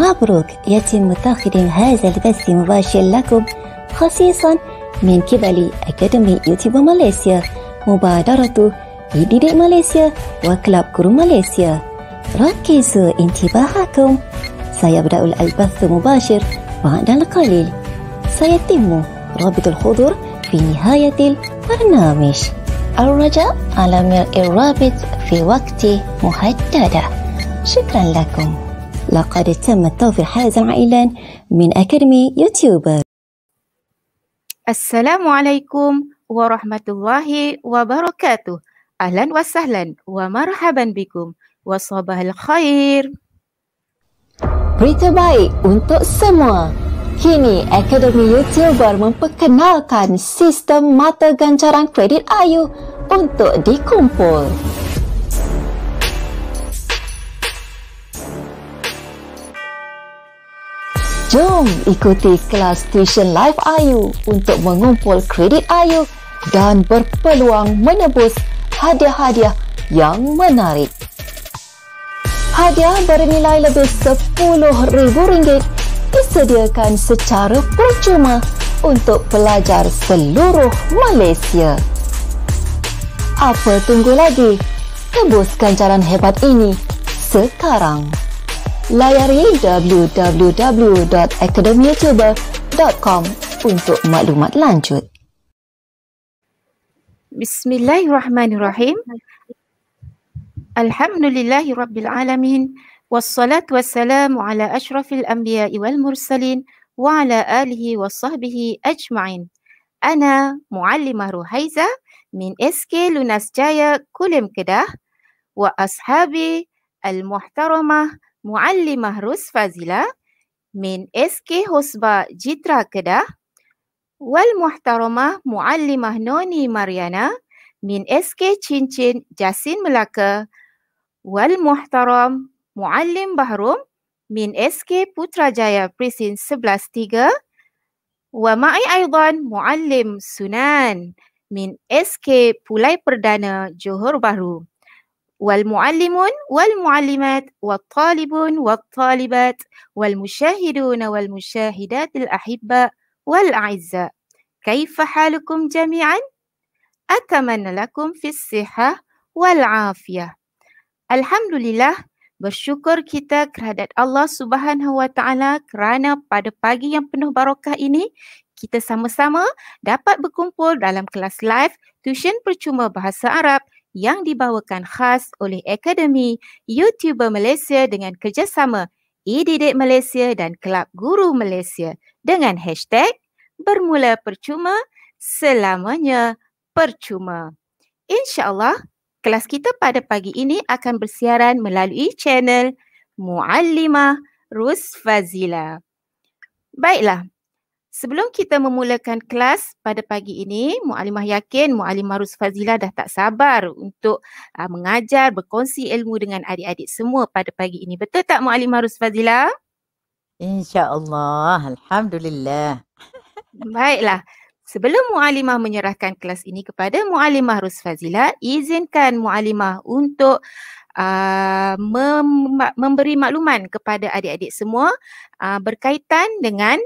مبروك يتم تقديم هذا البث مباشر لكم خصيصا من قبل أكاديمي يوتيوب ماليسيا مبادرة يديد ماليسيا وكلاب كرو ماليسيا ركزوا انتباهكم سيبدأ البث مباشر بعد القليل سيتم رابط الحضور في نهاية البرنامج الرجاء على ملء الرابط في وقت محددة شكرا لكم لقد تم التوفيق حازا عائلا من أكاديمي يوتيوبر السلام عليكم ورحمة الله وبركاته أهلا وسهلا ومرحبا بكم وصباح الخير Berita baik untuk semua. Kini Akademi YouTuber memperkenalkan sistem mata ganjaran kredit Ayu untuk dikumpul. Jom ikuti kelas tuition live Ayu untuk mengumpul kredit Ayu dan berpeluang menebus hadiah-hadiah yang menarik. Hadiah bernilai lebih rm ringgit disediakan secara percuma untuk pelajar seluruh Malaysia. Apa tunggu lagi? Tebus ganjaran hebat ini sekarang layari www.academyoutuber.com untuk maklumat lanjut. Bismillahirrahmanirrahim. Alhamdulillahi Rabbil Alamin. Wassalatu wassalamu ala ashrafil anbiya wal mursalin wa ala alihi wa sahbihi ajma'in. Ana muallimah Ruhaiza min SK Lunas Jaya Kulim Kedah wa ashabi al-muhtaramah Muallimah Rus Fazila min SK Husba Jitra Kedah wal muhtaramah Muallimah Noni Mariana min SK Cincin Jasin Melaka wal muhtaram Muallim Bahrum min SK Putrajaya Prisin 113 wa ma'i aidan Muallim Sunan min SK Pulai Perdana Johor Bahru. والمعلمون والمعلمات والطالبون والطالبات والمشاهدون والمشاهدات الأحباء والأعزاء كيف حالكم جميعا؟ أتمنى لكم في الصحة والعافية الحمد لله Bersyukur kita kehadat Allah Subhanahu Wa Taala kerana pada pagi yang penuh barakah ini kita sama-sama dapat berkumpul dalam kelas live tuition percuma bahasa Arab yang dibawakan khas oleh Akademi YouTuber Malaysia dengan kerjasama eDidik Malaysia dan Kelab Guru Malaysia dengan hashtag Bermula Percuma Selamanya Percuma. InsyaAllah, kelas kita pada pagi ini akan bersiaran melalui channel Muallimah Rusfazila. Baiklah, Sebelum kita memulakan kelas pada pagi ini, Mu'alimah yakin Mu'alimah Rus Fazila dah tak sabar untuk uh, mengajar, berkongsi ilmu dengan adik-adik semua pada pagi ini. Betul tak Mu'alimah Rus Fazila? InsyaAllah. Alhamdulillah. Baiklah. Sebelum Mu'alimah menyerahkan kelas ini kepada Mu'alimah Rus Fazila, izinkan Mu'alimah untuk Uh, mem- memberi makluman kepada adik-adik semua uh, berkaitan dengan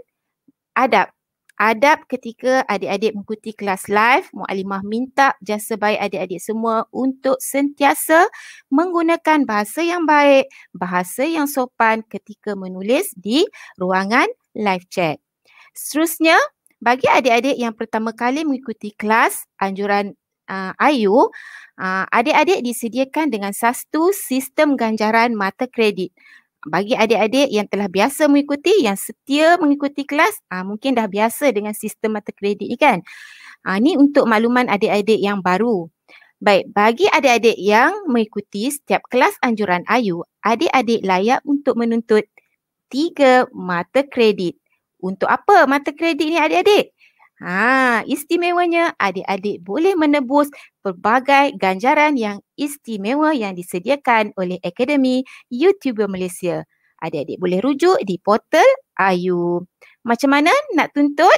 adab. Adab ketika adik-adik mengikuti kelas live, Mu'alimah minta jasa baik adik-adik semua untuk sentiasa menggunakan bahasa yang baik, bahasa yang sopan ketika menulis di ruangan live chat. Seterusnya, bagi adik-adik yang pertama kali mengikuti kelas anjuran uh, ah, Ayu, uh, ah, adik-adik disediakan dengan satu sistem ganjaran mata kredit bagi adik-adik yang telah biasa mengikuti, yang setia mengikuti kelas, uh, mungkin dah biasa dengan sistem mata kredit ni kan. Uh, ah, ni untuk makluman adik-adik yang baru. Baik, bagi adik-adik yang mengikuti setiap kelas anjuran Ayu, adik-adik layak untuk menuntut tiga mata kredit. Untuk apa mata kredit ni adik-adik? Ha, istimewanya adik-adik boleh menebus pelbagai ganjaran yang istimewa yang disediakan oleh Akademi YouTuber Malaysia. Adik-adik boleh rujuk di portal Ayu. Macam mana nak tuntut?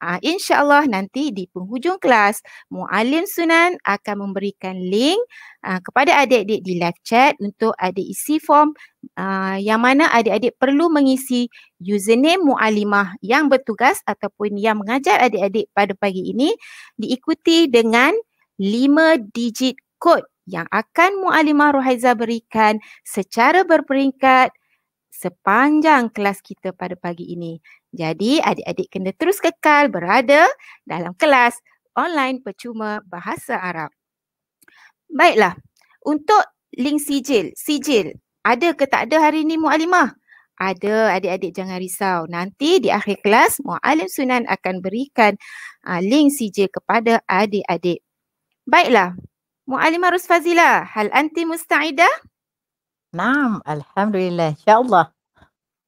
Ah uh, insya nanti di penghujung kelas Muallim Sunan akan memberikan link uh, kepada adik-adik di live chat untuk adik isi form uh, yang mana adik-adik perlu mengisi username muallimah yang bertugas ataupun yang mengajar adik-adik pada pagi ini diikuti dengan 5 digit kod yang akan muallimah Rohaiza berikan secara berperingkat sepanjang kelas kita pada pagi ini. Jadi adik-adik kena terus kekal berada dalam kelas online percuma bahasa Arab. Baiklah, untuk link sijil, sijil ada ke tak ada hari ini Mu'alimah? Ada adik-adik jangan risau. Nanti di akhir kelas Mu'alim Sunan akan berikan uh, ah, link sijil kepada adik-adik. Baiklah, Mu'alimah Rusfazila, hal anti musta'idah? Naam, Alhamdulillah, insyaAllah.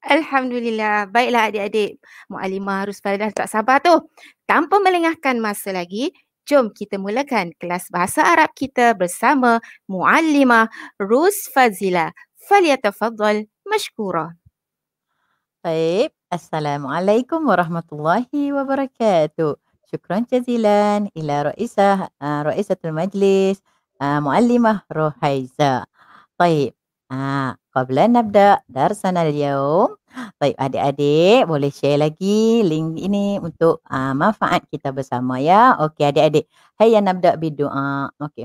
Alhamdulillah. Baiklah adik-adik. Mu'alimah Rusfah dah tak sabar tu. Tanpa melengahkan masa lagi, jom kita mulakan kelas Bahasa Arab kita bersama Mu'alimah Rusfazila. Faliatafadzal mashkura. Baik. Assalamualaikum warahmatullahi wabarakatuh. Syukran jazilan ila Raisah, uh, Raisatul Majlis, uh, Mu'alimah Rohaiza. Baik. Uh, قبل أن نبدأ درسنا اليوم طيب adik-adik boleh share lagi link ini untuk uh, manfaat kita bersama ya okey adik-adik hayya nabda bi doa okey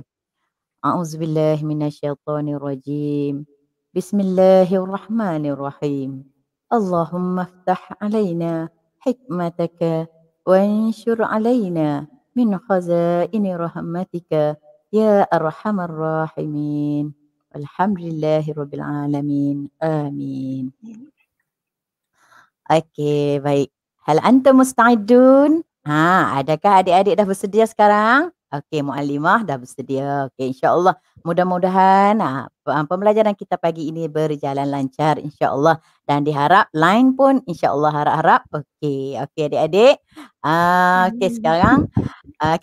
a'udzubillahi minasyaitonirrajim bismillahirrahmanirrahim allahumma aftah alaina hikmataka wanshur alaina min khazaini rahmatika ya arhamar rahimin Alhamdulillah Rabbil Alamin. Amin. Okay, baik. Hal anta musta'idun? Ha, adakah adik-adik dah bersedia sekarang? Okey, Mu'alimah dah bersedia. Okey, insyaAllah. Mudah-mudahan ha, pembelajaran kita pagi ini berjalan lancar insyaAllah. Dan diharap line pun insyaAllah harap-harap. Okey, okey adik-adik. Uh, okey, sekarang uh,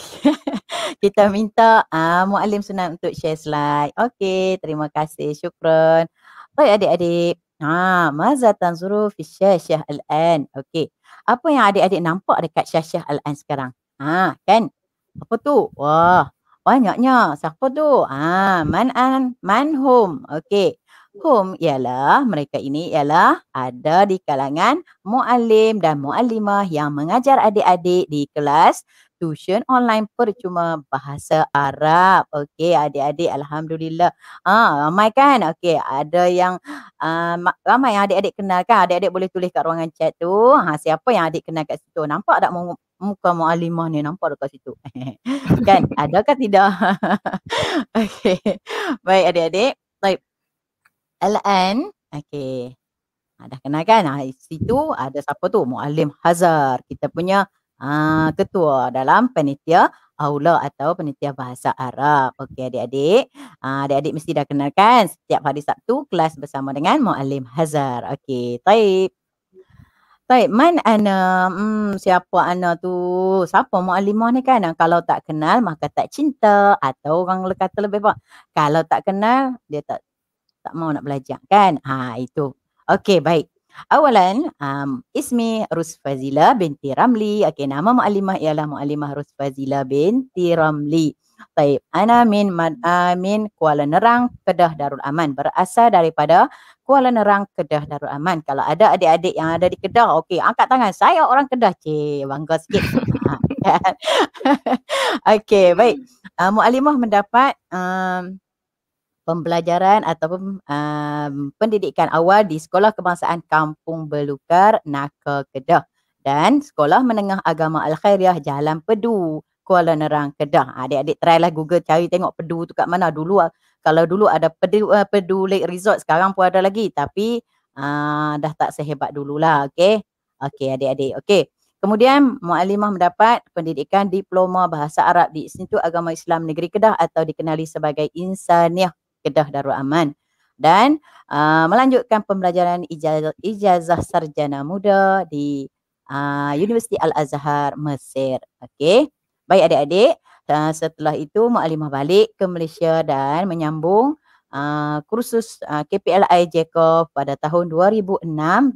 kita minta uh, Mu'alim Sunan untuk share slide. Okey, terima kasih. Syukran. Baik adik-adik. Ha, Maza Tanzuru Fisyah Syah Al-An. Okey, apa yang adik-adik nampak dekat Syah Al-An sekarang? Ha, kan? Apa tu? Wah, banyaknya. Siapa tu? Ah, man an, man hum. Okey. Hum ialah mereka ini ialah ada di kalangan muallim dan muallimah yang mengajar adik-adik di kelas tuition online percuma bahasa Arab. Okey, adik-adik alhamdulillah. Ah, ramai kan? Okey, ada yang uh, ramai yang adik-adik kenal kan? Adik-adik boleh tulis kat ruangan chat tu. Ha, siapa yang adik kenal kat situ? Nampak tak muka mu'alimah ni nampak dekat situ. kan? Ada Adakah tidak? okay. Baik adik-adik. Baik. LN. Okay. Ha, ah, dah kenal kan? Ha, situ ada siapa tu? Mu'alim Hazar. Kita punya ha, ketua dalam penitia Aula atau Penitia Bahasa Arab. Okey adik-adik. Adik-adik mesti dah kenal kan? setiap hari Sabtu kelas bersama dengan Mu'alim Hazar. Okey, baik. Taib, man ana? Hmm, siapa ana tu? Siapa mu'alimah ni kan? Ah, kalau tak kenal, maka tak cinta. Atau orang kata lebih apa? Kalau tak kenal, dia tak tak mau nak belajar kan? Ha, itu. Okey, baik. Awalan, um, ismi Rusfazila binti Ramli. Okey, nama mu'alimah ialah mu'alimah Rusfazila binti Ramli. Taib, ana min, man, uh, ah, min Kuala Nerang, Kedah Darul Aman. Berasal daripada Kuala Nerang, Kedah Darul Aman. Kalau ada adik-adik yang ada di Kedah, okey, angkat tangan. Saya orang Kedah. Cik, bangga sikit. okey, baik. Uh, ah, Mu'alimah mendapat um, pembelajaran ataupun um, pendidikan awal di Sekolah Kebangsaan Kampung Belukar, Naka, Kedah. Dan Sekolah Menengah Agama Al-Khairiah, Jalan Pedu, Kuala Nerang, Kedah. Ah, adik-adik try lah Google cari tengok Pedu tu kat mana. Dulu kalau dulu ada eh, peduli resort sekarang pun ada lagi tapi uh, dah tak sehebat dululah okey okey adik-adik okey kemudian muallimah mendapat pendidikan diploma bahasa Arab di Institut Agama Islam Negeri Kedah atau dikenali sebagai Insaniah Kedah Darul Aman dan uh, melanjutkan pembelajaran ijazah, ijazah sarjana muda di uh, Universiti Al-Azhar Mesir okey baik adik-adik dan setelah itu Mak Alimah balik ke Malaysia dan menyambung uh, kursus uh, ah, KPLI Jacob pada tahun 2006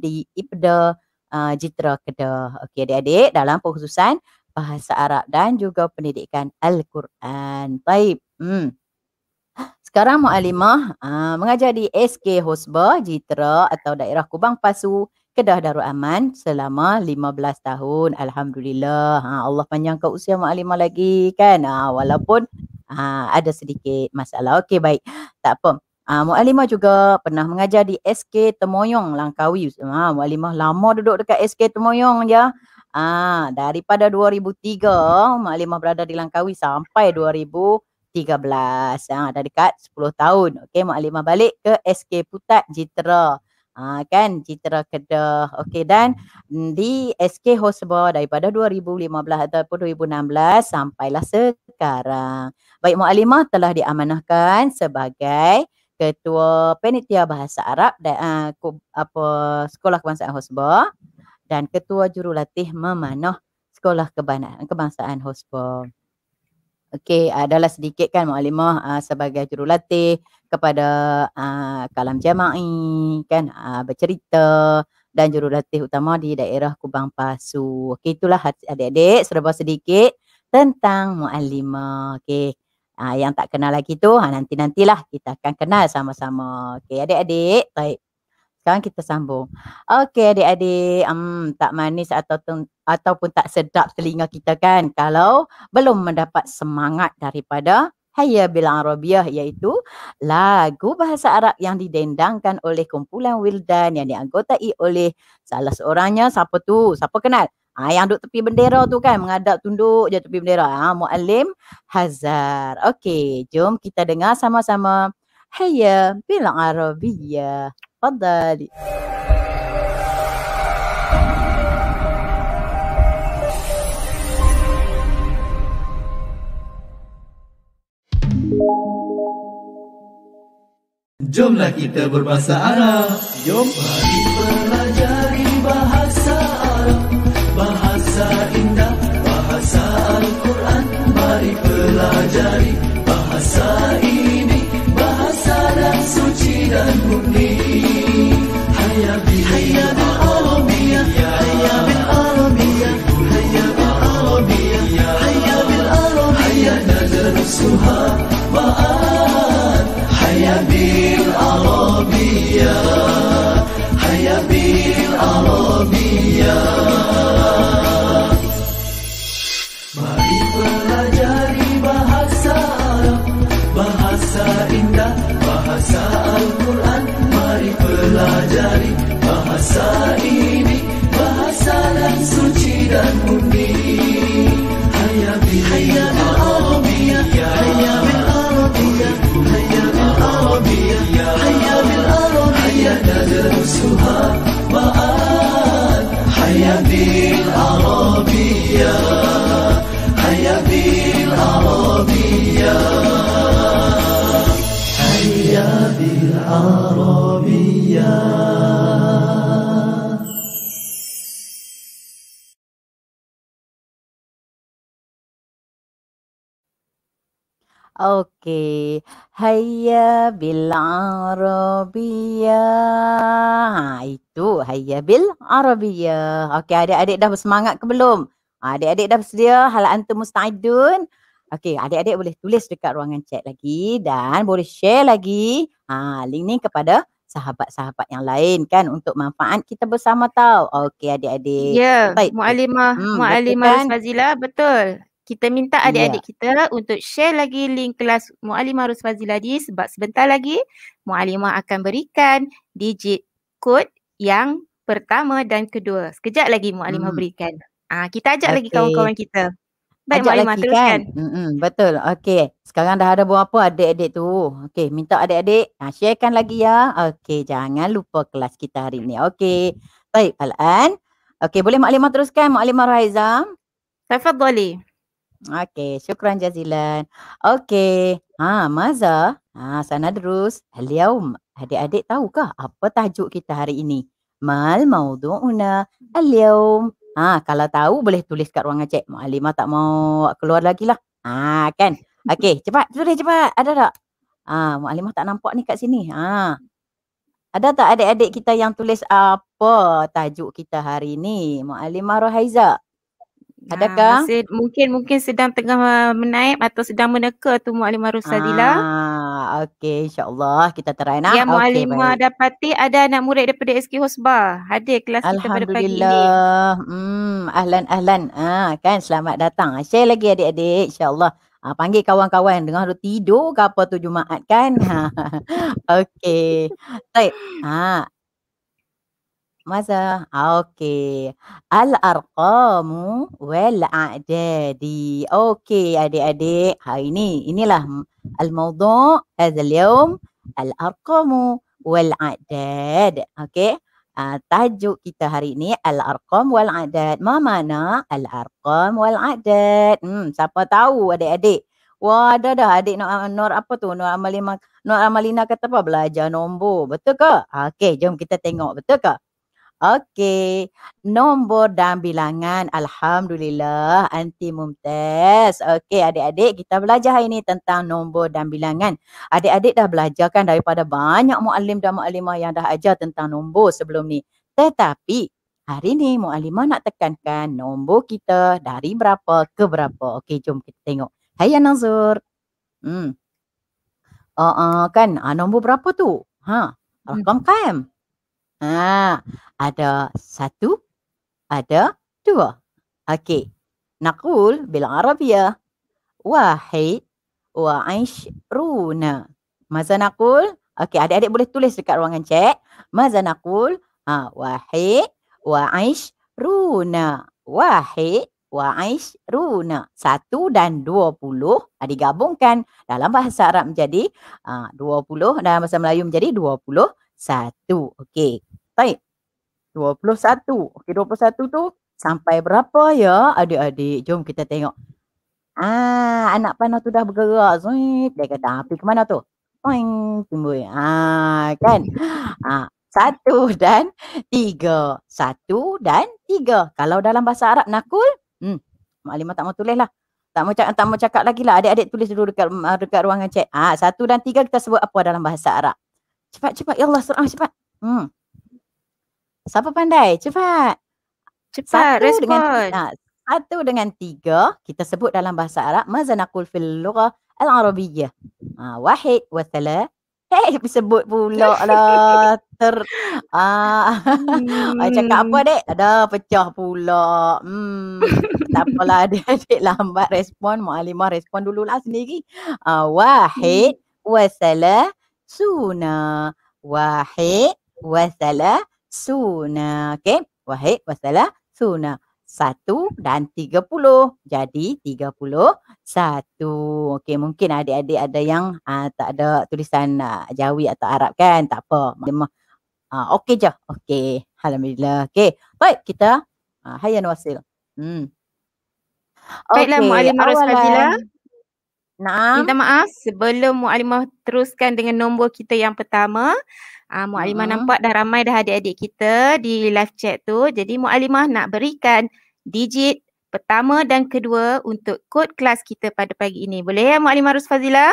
di IPDA uh, ah, Jitra Kedah. Okey adik-adik dalam pengkhususan bahasa Arab dan juga pendidikan Al-Quran. Baik. Hmm. Sekarang Mak Alimah uh, mengajar di SK HOSBA Jitra atau daerah Kubang Pasu Kedah Darul Aman selama 15 tahun. Alhamdulillah. Ha, Allah panjangkan usia Mak Alimah lagi kan. Ha, walaupun ha, ada sedikit masalah. Okey baik. Tak apa. Ha, Mak Alimah juga pernah mengajar di SK Temoyong Langkawi. Ha, Mak Alimah lama duduk dekat SK Temoyong je. Ya. Ha, daripada 2003 Mak Alimah berada di Langkawi sampai 2000. 13 ha, dah dekat 10 tahun. Okey, Mak Alimah balik ke SK Putat Jitra. Ha, kan Citra Kedah. Okey dan mm, di SK Host daripada 2015 ataupun 2016 sampailah sekarang. Baik Muallimah telah diamanahkan sebagai Ketua Penitia Bahasa Arab dan uh, ku, apa Sekolah Kebangsaan Hosba dan Ketua Jurulatih Memanah Sekolah Kebanaan Kebangsaan Hosba. Okey, adalah sedikit kan Muallimah uh, ah, sebagai jurulatih, kepada uh, kalam jama'i kan uh, bercerita dan jurulatih utama di daerah Kubang Pasu. Okey itulah adik-adik serba sedikit tentang muallima. Okey. Uh, yang tak kenal lagi tu ha, nanti-nantilah kita akan kenal sama-sama. Okey adik-adik. Baik. Sekarang kita sambung. Okey adik-adik, um, tak manis atau ataupun tak sedap telinga kita kan kalau belum mendapat semangat daripada Hayya Bil Arabiyah iaitu lagu bahasa Arab yang didendangkan oleh kumpulan Wildan yang dianggotai oleh salah seorangnya siapa tu? Siapa kenal? Ha, yang duduk tepi bendera tu kan mengadap tunduk je tepi bendera. Ha, Muallim Hazar. Okey, jom kita dengar sama-sama. Hayya Bil Arabiyah. Faddali. Jomlah kita berbahasa Arab. Jom. Mari pelajari bahasa Arab. Bahasa indah, bahasa Al-Quran. Mari pelajari bahasa ini. Bahasa dan suci dan murni. Hayya bi hayya bi alamiya. Hayya bi alamiya. Hayya bi alamiya. Hayya bi alamiya. Hayya najar suha wa حيا بالعربية حيا بالعربية Hayabil, hayabil, ندرسها معا حيا بالعربية حيا بالعربية حيا بالعربية Okay. Hayya bil Arabiyah. Ha, itu Hayya bil Arabiyah. Okay, adik-adik dah bersemangat ke belum? Adik-adik dah bersedia? Hal antum musta'idun? Okay, adik-adik boleh tulis dekat ruangan chat lagi dan boleh share lagi ha, link ni kepada sahabat-sahabat yang lain kan untuk manfaat kita bersama tau. Okey adik-adik. Ya, yeah, Mu'alimah, hmm, Mu'alimah kan? Fazila betul kita minta adik-adik yeah. kita untuk share lagi link kelas Mu'alimah Rus di sebab sebentar lagi Mu'alimah akan berikan digit kod yang pertama dan kedua. Sekejap lagi Mu'alimah hmm. berikan. Ah, kita ajak okay. lagi kawan-kawan kita. Baik Mu'alimah teruskan. Kan? Betul. Okey. Sekarang dah ada berapa adik-adik tu? Okey. Minta adik-adik nah, sharekan lagi ya. Okey. Jangan lupa kelas kita hari ni. Okey. Baik. Alan. Okey. Boleh Mu'alimah teruskan? Mu'alimah Raizam. Tafadzali. Okay, syukran jazilan. Okay, ha, Maza, ha, sana terus. Aliyahum, adik-adik tahukah apa tajuk kita hari ini? Mal maudu'una aliyahum. Ha, kalau tahu boleh tulis kat ruangan cek. Mu'alimah tak mau keluar lagi lah. Ha, kan? Okay, cepat, tulis cepat. Ada tak? Ha, Mu'alimah tak nampak ni kat sini. Ha. Ada tak adik-adik kita yang tulis apa tajuk kita hari ini? Mu'alimah Rohaizah. Ada Ha, ah, masih, mungkin mungkin sedang tengah menaik atau sedang meneka tu Mu'alimah Rusadila. Ah, ha, okey insyaAllah kita try nak. Ya Mu'alimah okay, dapati ada anak murid daripada SK Hosbah. Hadir kelas kita pada pagi ini. Alhamdulillah. Hmm, ahlan ahlan. Ah, kan selamat datang. Ah, share lagi adik-adik insyaAllah. Ha, panggil kawan-kawan dengan tu tidur ke apa tu Jumaat kan? Ha, okey. Baik. Ha, masa okey al arqamu wal a'dadi okey adik-adik hari ni inilah al mawdu hadha al yawm al arqamu wal a'dad okey uh, ah, tajuk kita hari ini al arqam wal a'dad ma mana al arqam wal a'dad hmm siapa tahu adik-adik Wah, ada dah adik nak Nur apa tu? Nur Amalina, Nur Amalina kata apa? Belajar nombor. Betul ke? Okey, jom kita tengok. Betul ke? Okey, nombor dan bilangan. Alhamdulillah, anti mumtaz. Okey, adik-adik kita belajar hari ini tentang nombor dan bilangan. Adik-adik dah belajar kan daripada banyak muallim dan muallimah yang dah ajar tentang nombor sebelum ni. Tetapi hari ni muallimah nak tekankan nombor kita dari berapa ke berapa. Okey, jom kita tengok. Hai Anazur. Hmm. Uh, uh, kan, uh, nombor berapa tu? Ha, rakam kan? Hmm. Ha, ada satu, ada dua. Okey. Nakul bilang Arabia. Wahid wa aishruna. Maza nakul. Okey, adik-adik boleh tulis dekat ruangan cek. Maza nakul. Ha, wahid wa aishruna. Wahid wa aishruna. Satu dan dua puluh ah, digabungkan dalam bahasa Arab menjadi ah, dua puluh. Dalam bahasa Melayu menjadi dua puluh satu. Okey. Baik. 21. Okey 21 tu sampai berapa ya adik-adik? Jom kita tengok. Ah, anak panah tu dah bergerak. Zuip, dia kata, "Api ke mana tu?" Poing, timbul. Ah, kan? Ah, satu dan tiga. Satu dan tiga. Kalau dalam bahasa Arab nakul, hmm, Mak Lima tak mau tulis lah. Tak mau cakap, cakap lagi lah. Adik-adik tulis dulu dekat, ah, dekat ruangan cek. Ah, satu dan tiga kita sebut apa dalam bahasa Arab. Cepat, cepat. Ya Allah, serang cepat. Hmm. Siapa pandai? Cepat. Cepat satu respon. Dengan, ha, satu dengan tiga kita sebut dalam bahasa Arab mazanakul fil lugha al arabiyyah. Ha, wahid wa tala. Hey, sebut pula lah. Ter, ah, hmm. cakap apa dek? Ada pecah pula. Hmm. tak apalah adik-adik lambat respon. Mu'alimah respon dululah sendiri. Ah, wahid hmm. wa tala. Suna. Wahid wa tala suna. Okey. Wahid wasalam suna. Satu dan tiga puluh. Jadi tiga puluh satu. Okey mungkin adik-adik ada yang uh, tak ada tulisan uh, jawi atau Arab kan. Tak apa. Uh, Okey je. Okey. Alhamdulillah. Okey. Baik kita. Uh, Hayan wasil. Hmm. Okay. Baiklah Mu'alimah Rasulillah. Nah, Minta maaf sebelum Mu'alimah teruskan dengan nombor kita yang pertama. Uh, Mu'alimah hmm. nampak dah ramai dah adik-adik kita di live chat tu. Jadi Mu'alimah nak berikan digit pertama dan kedua untuk kod kelas kita pada pagi ini. Boleh ya Mu'alimah Rusfazila?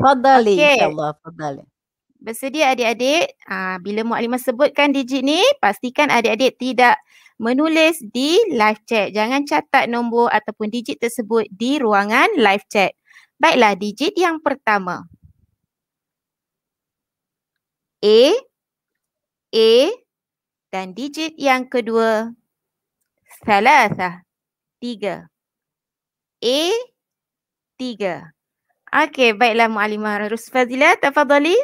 Fadali. Okay. InsyaAllah Fadali. Bersedia adik-adik. Ah, bila Mu'alimah sebutkan digit ni, pastikan adik-adik tidak menulis di live chat. Jangan catat nombor ataupun digit tersebut di ruangan live chat. Baiklah, digit yang pertama. A, A dan digit yang kedua. Salasah, tiga. A, tiga. Okey, baiklah Mu'alimah Rus Fazilah, tafadhali.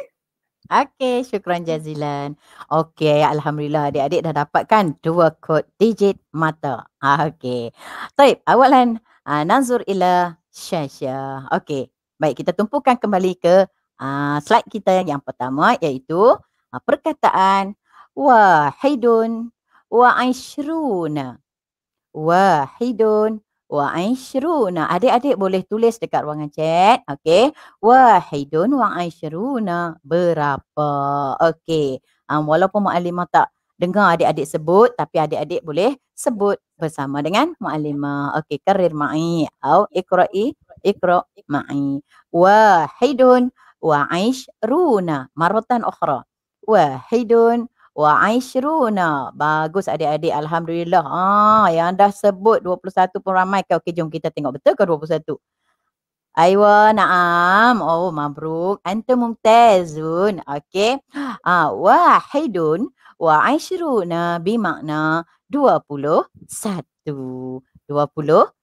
Okey, syukuran jazilan. Okey, Alhamdulillah adik-adik dah dapatkan dua kod digit mata. Ah, okey. Baik, awalan. Uh, ah, Nanzur ila Syasha. Okey. Baik, kita tumpukan kembali ke uh, slide kita yang, yang pertama iaitu uh, perkataan wahidun wa aishruna. Wahidun wa aishruna. Adik-adik boleh tulis dekat ruangan chat. Okey. Wahidun wa aishruna. Berapa? Okey. Um, walaupun Mak tak dengar adik-adik sebut tapi adik-adik boleh sebut bersama dengan Mu'alima. Okey, karir ma'i. Au ikra'i, ikra ma'i. Wahidun wa aishruna. Marotan okhra. Wahidun wa aishruna. Bagus adik-adik. Alhamdulillah. Ah, yang dah sebut 21 pun ramai. Okey, jom kita tengok betul ke 21. Aiwa na'am. Oh, mabruk. Anta mumtazun. Okey. Ah, wahidun wa aishruna bimakna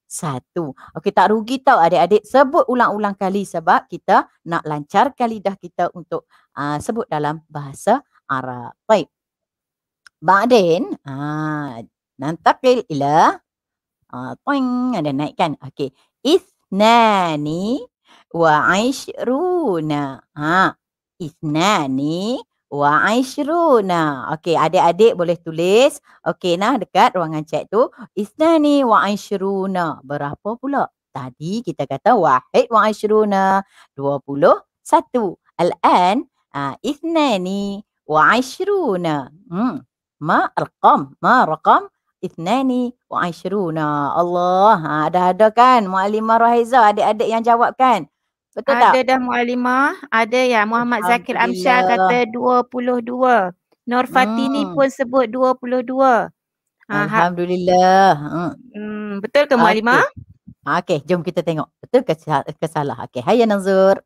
satu. Okey tak rugi tau adik-adik sebut ulang-ulang kali sebab kita nak lancarkan lidah kita untuk uh, sebut dalam bahasa Arab. Baik. baden ah nantaqil ila ah toing ada naikkan. Okey. Isnani wa aishruna. Ha. Ah, Isnani wa aishruna. Okey, adik-adik boleh tulis. Okey, nah dekat ruangan chat tu. Isnani wa aishruna. Berapa pula? Tadi kita kata wahid wa aishruna. Dua puluh satu. Al-an, uh, ah, isnani wa aishruna. Hmm. Ma rakam, ma rakam. Ithnani wa aishruna. Allah. ada-ada ah, kan? Mu'alimah Rahiza, adik-adik yang jawab kan? Betul ada tak? Ada dah Mu'alimah, ada ya Muhammad Zakir Amsyar kata 22. Nur Fatini hmm. pun sebut 22. Ah, ha. Alhamdulillah. Hmm. hmm, betul ke Mu'alimah? Okay. Ha, okay, jom kita tengok. Betul ke kesalah? Okey, hai Nazur.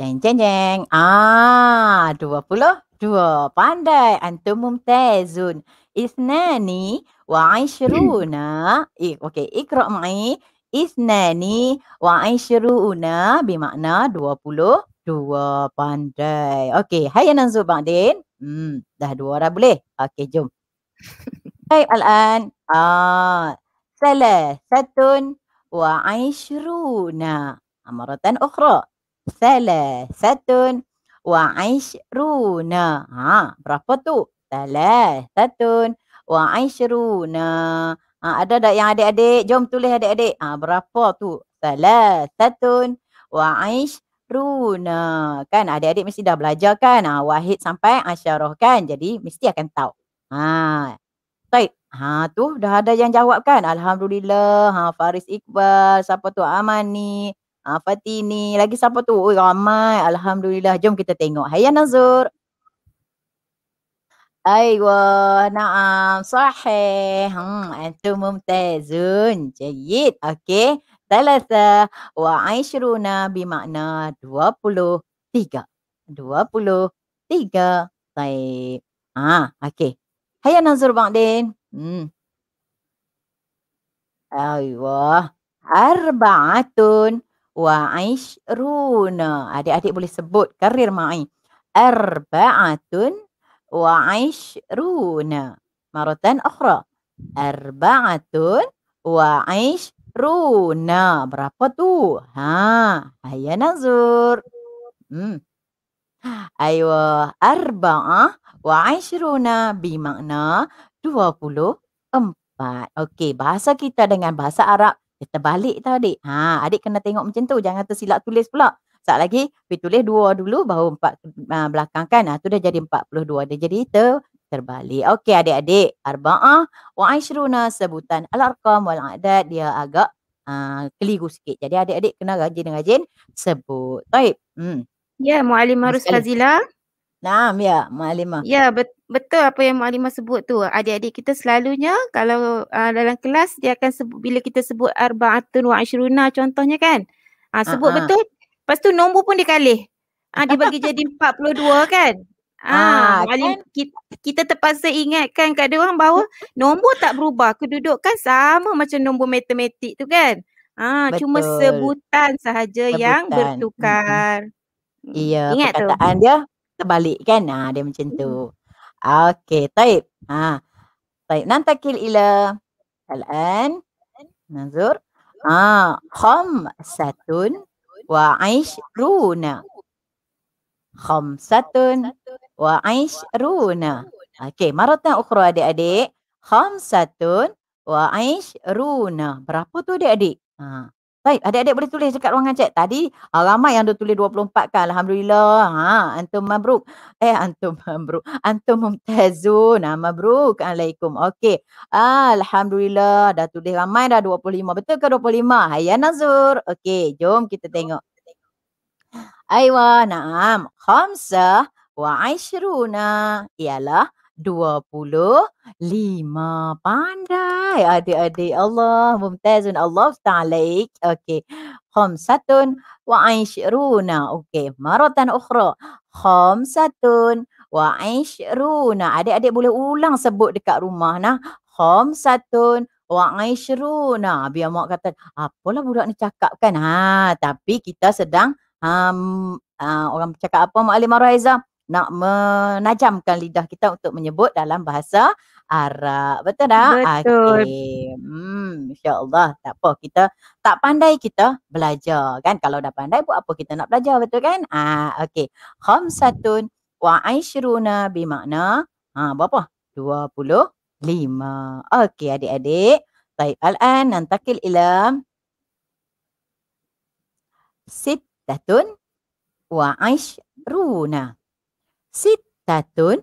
Jeng jeng jeng. Ah, dua puluh dua. Pandai. antumum tezun. Isnani wa aishruna. Hmm. Okay, ikra'mai. Isnani wa aishiruuna bermakna dua puluh dua pandai. Okey, hai Nanzu Ba'din. Hmm, dah dua orang boleh. Okey, jom. Hai al-an. Ah, salasatun wa aishiruna. Amaratan ukhra. Salasatun wa aishiruna. Ha, berapa tu? Salasatun wa aishiruna. Ha, ada tak yang adik-adik? Jom tulis adik-adik. Ha, berapa tu? Salah satun wa aish runa. Kan adik-adik mesti dah belajar kan? Ha, wahid sampai asyarah kan? Jadi mesti akan tahu. Ha. Baik. Ha tu dah ada yang jawab kan? Alhamdulillah. Ha Faris Iqbal, siapa tu? Amani, ha, Fatini, lagi siapa tu? Oi ramai. Alhamdulillah. Jom kita tengok. Hayyan Nazur. Aiwah, naam, sahih. Hmm, antum mumtazun. Jayid. Okey. Talasa wa aishruna bimakna 23. 23. Baik. Ah, ha, okey. Hayya nazur ba'din. Hmm. Aiwah. Arba'atun wa aishruna. Adik-adik boleh sebut karir ma'i. Arba'atun wa'ishruna. Marutan akhra. Arba'atun wa'ishruna. Berapa tu? Ha, ayah nazur. Hmm. Aywa, arba'ah wa'ishruna bimakna 24. Okey, bahasa kita dengan bahasa Arab kita balik tadi. Ha, adik kena tengok macam tu. Jangan tersilap tulis pula. Tak lagi, we tulis 2 dulu baru empat uh, belakang kan. Ha, tu dah jadi 42. Dia jadi ter terbalik. Okey adik-adik, arba'ah wa aishruna sebutan al-arqam wal adad dia agak uh, keliru sikit. Jadi adik-adik kena rajin-rajin sebut. Baik. Hmm. Ya, yeah, Mu'alimah Harus Fazila. Naam, ya, yeah, Mu'alimah. Ya, yeah, bet- betul apa yang Mu'alimah sebut tu. Adik-adik kita selalunya kalau uh, dalam kelas dia akan sebut, bila kita sebut arba'atun wa ashruna contohnya kan. uh, sebut uh-huh. betul Lepas tu nombor pun dikalih. Ah ha, dia bagi jadi 42 kan? Ah ha, kan? kita, kita terpaksa ingatkan kat dia orang bahawa nombor tak berubah. Kedudukan sama macam nombor matematik tu kan? Ah ha, cuma sebutan sahaja sebutan. yang bertukar. Iya, hmm. yeah, perkataan tu. dia terbalik kan? Ah ha, dia macam tu. Okey, taib. Ha. Taib nantakil ila al Nazur. Ah, ha, khamsatun. satun wa aishruna khamsatun wa aishruna okey maratan ukhra adik-adik khamsatun wa aishruna berapa tu adik-adik ha Baik, adik-adik boleh tulis dekat ruangan chat tadi. Ha, ramai yang dah tulis 24 kan. Alhamdulillah. Ha, antum mabruk. Eh, antum mabruk. Antum mumtazun. Ha, mabruk. assalamualaikum Okey. Alhamdulillah. Dah tulis ramai dah 25. Betul ke 25? Hayya Nazur. Okey, jom kita tengok. Aiwa, naam. Khamsah wa aishruna ialah 25. 25 pandai adik-adik Allah mumtazun Allah ta'alaik okey khamsatun wa aishruna okey Marotan ukhra khamsatun wa aishruna adik-adik boleh ulang sebut dekat rumah nah khamsatun wa aishruna biar mak kata apalah budak ni cakap kan ha tapi kita sedang um, uh, orang cakap apa mak Ali Marhaizah nak menajamkan lidah kita untuk menyebut dalam bahasa Arab. Betul tak? Betul. Okay. Hmm, InsyaAllah tak apa. Kita tak pandai kita belajar kan. Kalau dah pandai buat apa kita nak belajar betul kan? Ah, okay. Khamsatun wa aishruna bimakna. Ha, berapa? lima. Okay adik-adik. Baik. Al-an nantakil ilam. Sittatun wa aishruna sitatun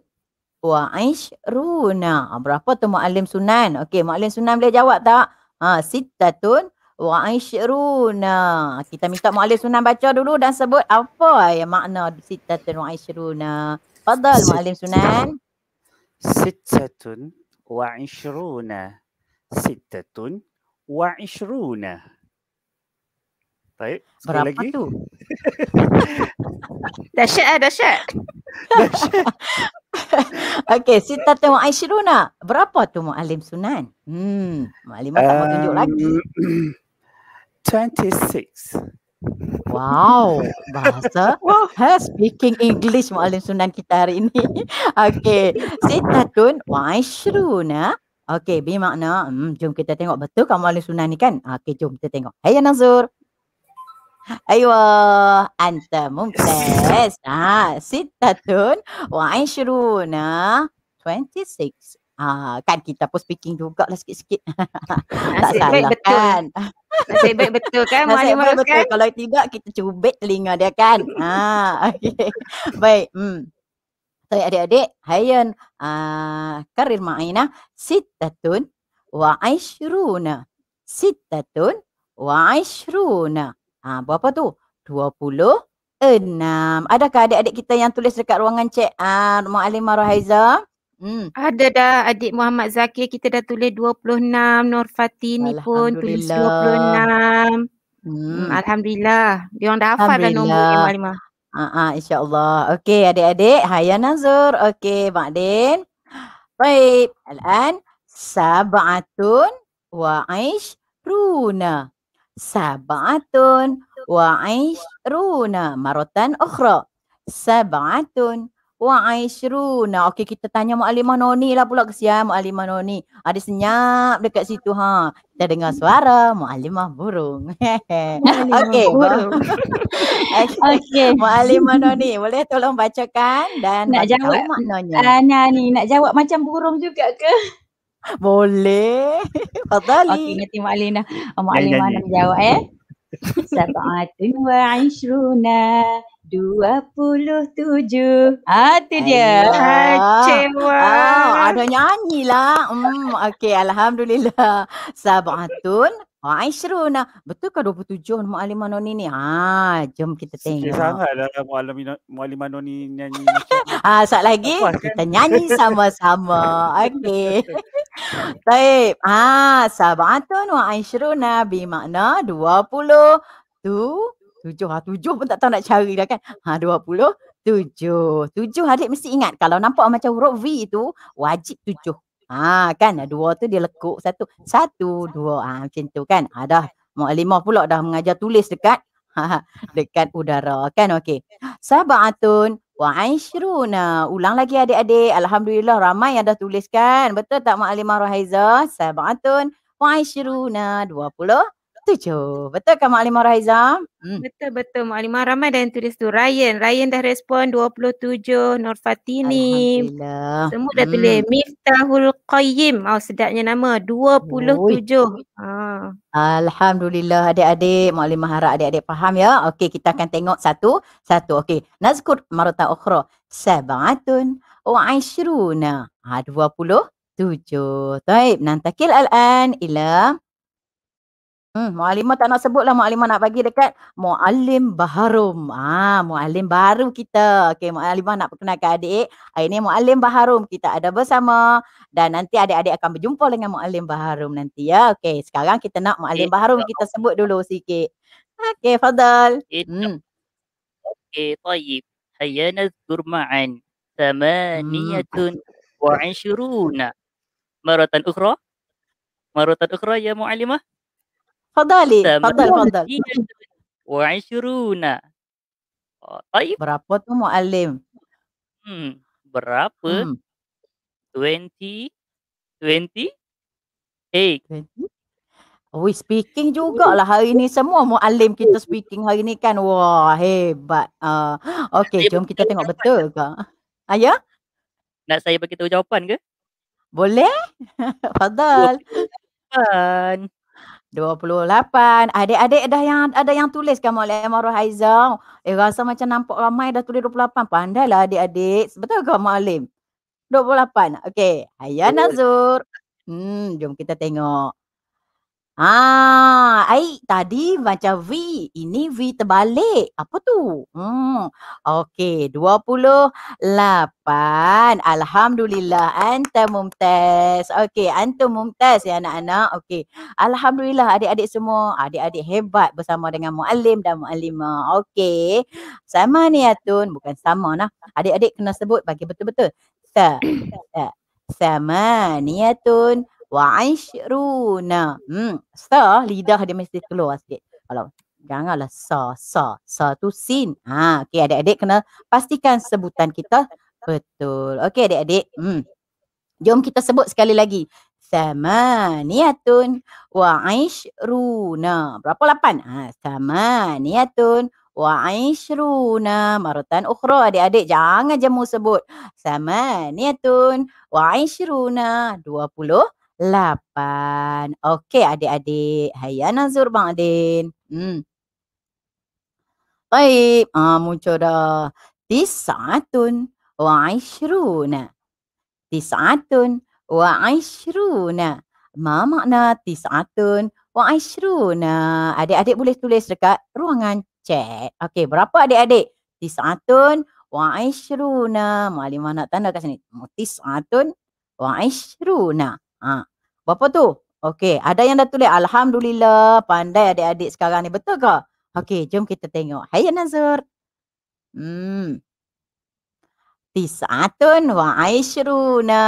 wa ishruna. Ah, berapa tu Mu'alim Sunan? Okey, Mu'alim Sunan boleh jawab tak? Ha, sitatun wa ishruna. Kita minta Mu'alim Sunan baca dulu dan sebut apa yang makna sitatun wa ishruna. Fadal Mu'alim Sunan. Sitatun wa ishruna. Sitatun wa ishruna. Baik. Sekali Berapa lagi. tu? dahsyat lah, dahsyat. Okey, Sita tengok Aishiruna. Berapa tu Mu'alim Sunan? Hmm, Mu'alim tak um, mau tunjuk lagi. 26. Wow, bahasa. wow. Ha, speaking English Mu'alim Sunan kita hari ini. Okey, Sita tun Aishiruna. Okey, bermakna, hmm, jom kita tengok betul kamu Mu'alim Sunan ni kan? Okey, jom kita tengok. Hai, Nazur. ايوه انت ممتاز ها ستة وعشرون 26 آه kan kita pun speaking juga lah sikit-sikit tak salah baik kan Nasib baik betul kan Nasib baik betul kan? Kalau tidak kita cubit telinga dia kan ha, ah, okay. Baik hmm. So adik-adik Hayan uh, Karir Ma'ina ha. Sittatun Wa Aishruna ha. Sittatun Wa Aishruna Ha, berapa tu? 26. Adakah adik-adik kita yang tulis dekat ruangan cik ha, uh, Mu'alim Marah Haizah? Hmm. Ada dah adik Muhammad Zakir kita dah tulis 26. Nur Fatini pun tulis 26. Hmm. hmm. Alhamdulillah. Dia orang dah hafal dah nombor Mu'alim Marah. Uh-huh, ha, ha, InsyaAllah. Okey adik-adik. Hai Nazur. Okey Mak Din. Baik. Al-an. Sabatun wa Aish Runa sab'atun wa 'ishruna marotan ukhra sab'atun wa 'ishruna okey kita tanya muallimah noni lah pula kesian muallimah noni ada senyap dekat situ ha kita dengar suara muallimah burung okey burung okey muallimah noni boleh tolong bacakan dan nak jawab maknanya ana ah, ni nak jawab macam burung juga ke boleh. Fadali. Okay, nanti Mak Alina. Oh, Mak Alina nak jawab eh. Sabatun wa ishruna dua puluh tujuh. Ha, tu dia. Cewa. Oh, ah, ada ah, nyanyi lah. Mm, Okey, Alhamdulillah. Sabatun Ha, ah, Aishruna, betul ke 27 Mu'alimah Noni ni? Ha, jom kita tengok. Sikit sangat lah Mu'alimah Noni nyanyi. ha, ah, saat lagi Apa, kan? kita kan? nyanyi sama-sama. Okey. Baik. ha, Sabatun wa Aishruna bimakna 20 tu tujuh. Ha, tujuh pun tak tahu nak cari dah kan. Ha, dua puluh tujuh. Tujuh adik mesti ingat. Kalau nampak macam huruf V tu, wajib tujuh. Ha kan dua tu dia lekuk satu. Satu, dua. Ha macam tu kan. Ha dah Mu'alimah pula dah mengajar tulis dekat dekat udara kan okey. Sabatun wa aishruna. Ulang lagi adik-adik. Alhamdulillah ramai yang dah kan. Betul tak Mu'alimah Rohaiza? Sabatun wa aishruna puluh. 7. Betul kan Mak Alimah Rahizam? Hmm. Betul, betul. Mak Alimah ramai dah yang tulis tu. Ryan. Ryan dah respon 27. Nur Fatini. Alhamdulillah. Semua dah hmm. tulis. Miftahul Qayyim. Oh, sedapnya nama. 27. Ah. Ha. Alhamdulillah adik-adik. Mak Alimah harap adik-adik faham ya. Okey, kita akan tengok satu. Satu. Okey. Nazkur Marta Okhra. Sabatun. Wa'ishruna. Ha, 27. Taib. Nantakil al-an. Ilah. Hmm, Mu'alimah tak nak sebut lah. Mu'alimah nak bagi dekat Mu'alim Baharum. Ah, ha, Mu'alim baru kita. Okay, Mu'alimah nak perkenalkan adik. Hari ni Mu'alim Baharum kita ada bersama. Dan nanti adik-adik akan berjumpa dengan Mu'alim Baharum nanti ya. Okay, sekarang kita nak Mu'alim eh, Baharum kita sebut dulu sikit. Okay, Fadal. Eh, hmm. Okay, baik. Hayya nazgur ma'an. Hmm, wain syuruna. Marotan ukhra. Marotan ukhra ya Mu'alimah. Fadali, fadal, fadal. Wa ashruna. Baik. Berapa tu muallim? Hmm, berapa? Hmm. 20 20 Hey. Oh, speaking jugalah hari ni semua muallim kita speaking hari ni kan. Wah, hebat. Uh, ah, okay, jom kita tengok betul ke. Ayah? Ya? Nak saya bagi tahu jawapan ke? Boleh? Fadal. Jawapan. 28. Adik-adik dah yang ada yang tulis kamu oleh Maru Haizam. Eh rasa macam nampak ramai dah tulis 28. Pandailah adik-adik. Betul ke Mak Alim? 28. Okey. Hayat Nazur. Hmm, jom kita tengok. Ah, ai tadi baca V, ini V terbalik. Apa tu? Hmm. Okey, 28. Alhamdulillah antum mumtaz. Okey, antum mumtaz ya anak-anak. Okey. Alhamdulillah adik-adik semua, adik-adik hebat bersama dengan muallim dan muallima. Okey. Sama niatun, bukan sama nah. Adik-adik kena sebut bagi betul-betul. Ta. Ta. Sama niatun wa'ishruna. Hmm. So, lidah dia mesti keluar sikit. Kalau janganlah sa, sa, sa tu sin. Ha, okay, adik-adik kena pastikan sebutan kita betul. Okay, adik-adik. Hmm. Jom kita sebut sekali lagi. Sama Samaniyatun wa'ishruna. Berapa lapan? Ha, samaniyatun wa'ishruna. Marutan ukhra adik-adik. Jangan jemu sebut. Sama Samaniyatun wa'ishruna. Dua puluh lapan. Okey adik-adik. Hayat Nazur Bang Adin. Hmm. Baik. Ah, muncul dah. Tisatun wa ishruna. Tisatun wa ishruna. Ma makna tisatun wa ishruna. Adik-adik boleh tulis dekat ruangan chat. Okey, berapa adik-adik? Tisatun wa ishruna. Mak nak tanda kat sini. Tisatun wa ishruna. Ha. Berapa tu? Okey, ada yang dah tulis alhamdulillah pandai adik-adik sekarang ni betul ke? Okey, jom kita tengok. Hai Nazur. Hmm. Tisatun wa aishruna.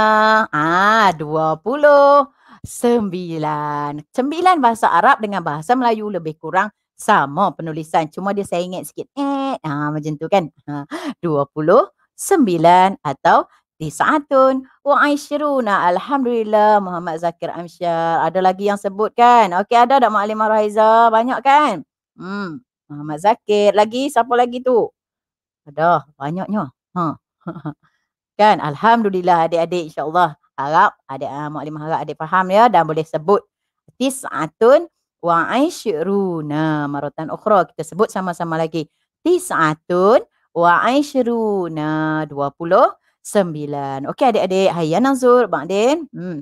Ah, ha, dua puluh. Sembilan. Sembilan bahasa Arab dengan bahasa Melayu lebih kurang sama penulisan. Cuma dia saya ingat sikit. Eh, ah, macam tu kan. Ha. Dua puluh sembilan atau Tisatun wa oh, aishiruna alhamdulillah Muhammad Zakir Amsyar. Ada lagi yang sebut kan? Okey ada tak Mak Alimah Rahiza? Banyak kan? Hmm. Muhammad Zakir. Lagi siapa lagi tu? Ada banyaknya. Ha. kan? Alhamdulillah adik-adik insyaAllah. Harap adik uh, Mak Alimah harap adik faham ya dan boleh sebut. Tisatun wa aishiruna marotan ukhra. Kita sebut sama-sama lagi. Tisatun wa aishiruna dua puluh. Sembilan. Okey adik-adik. Hai Yanang Zul, Bang Din. Hmm.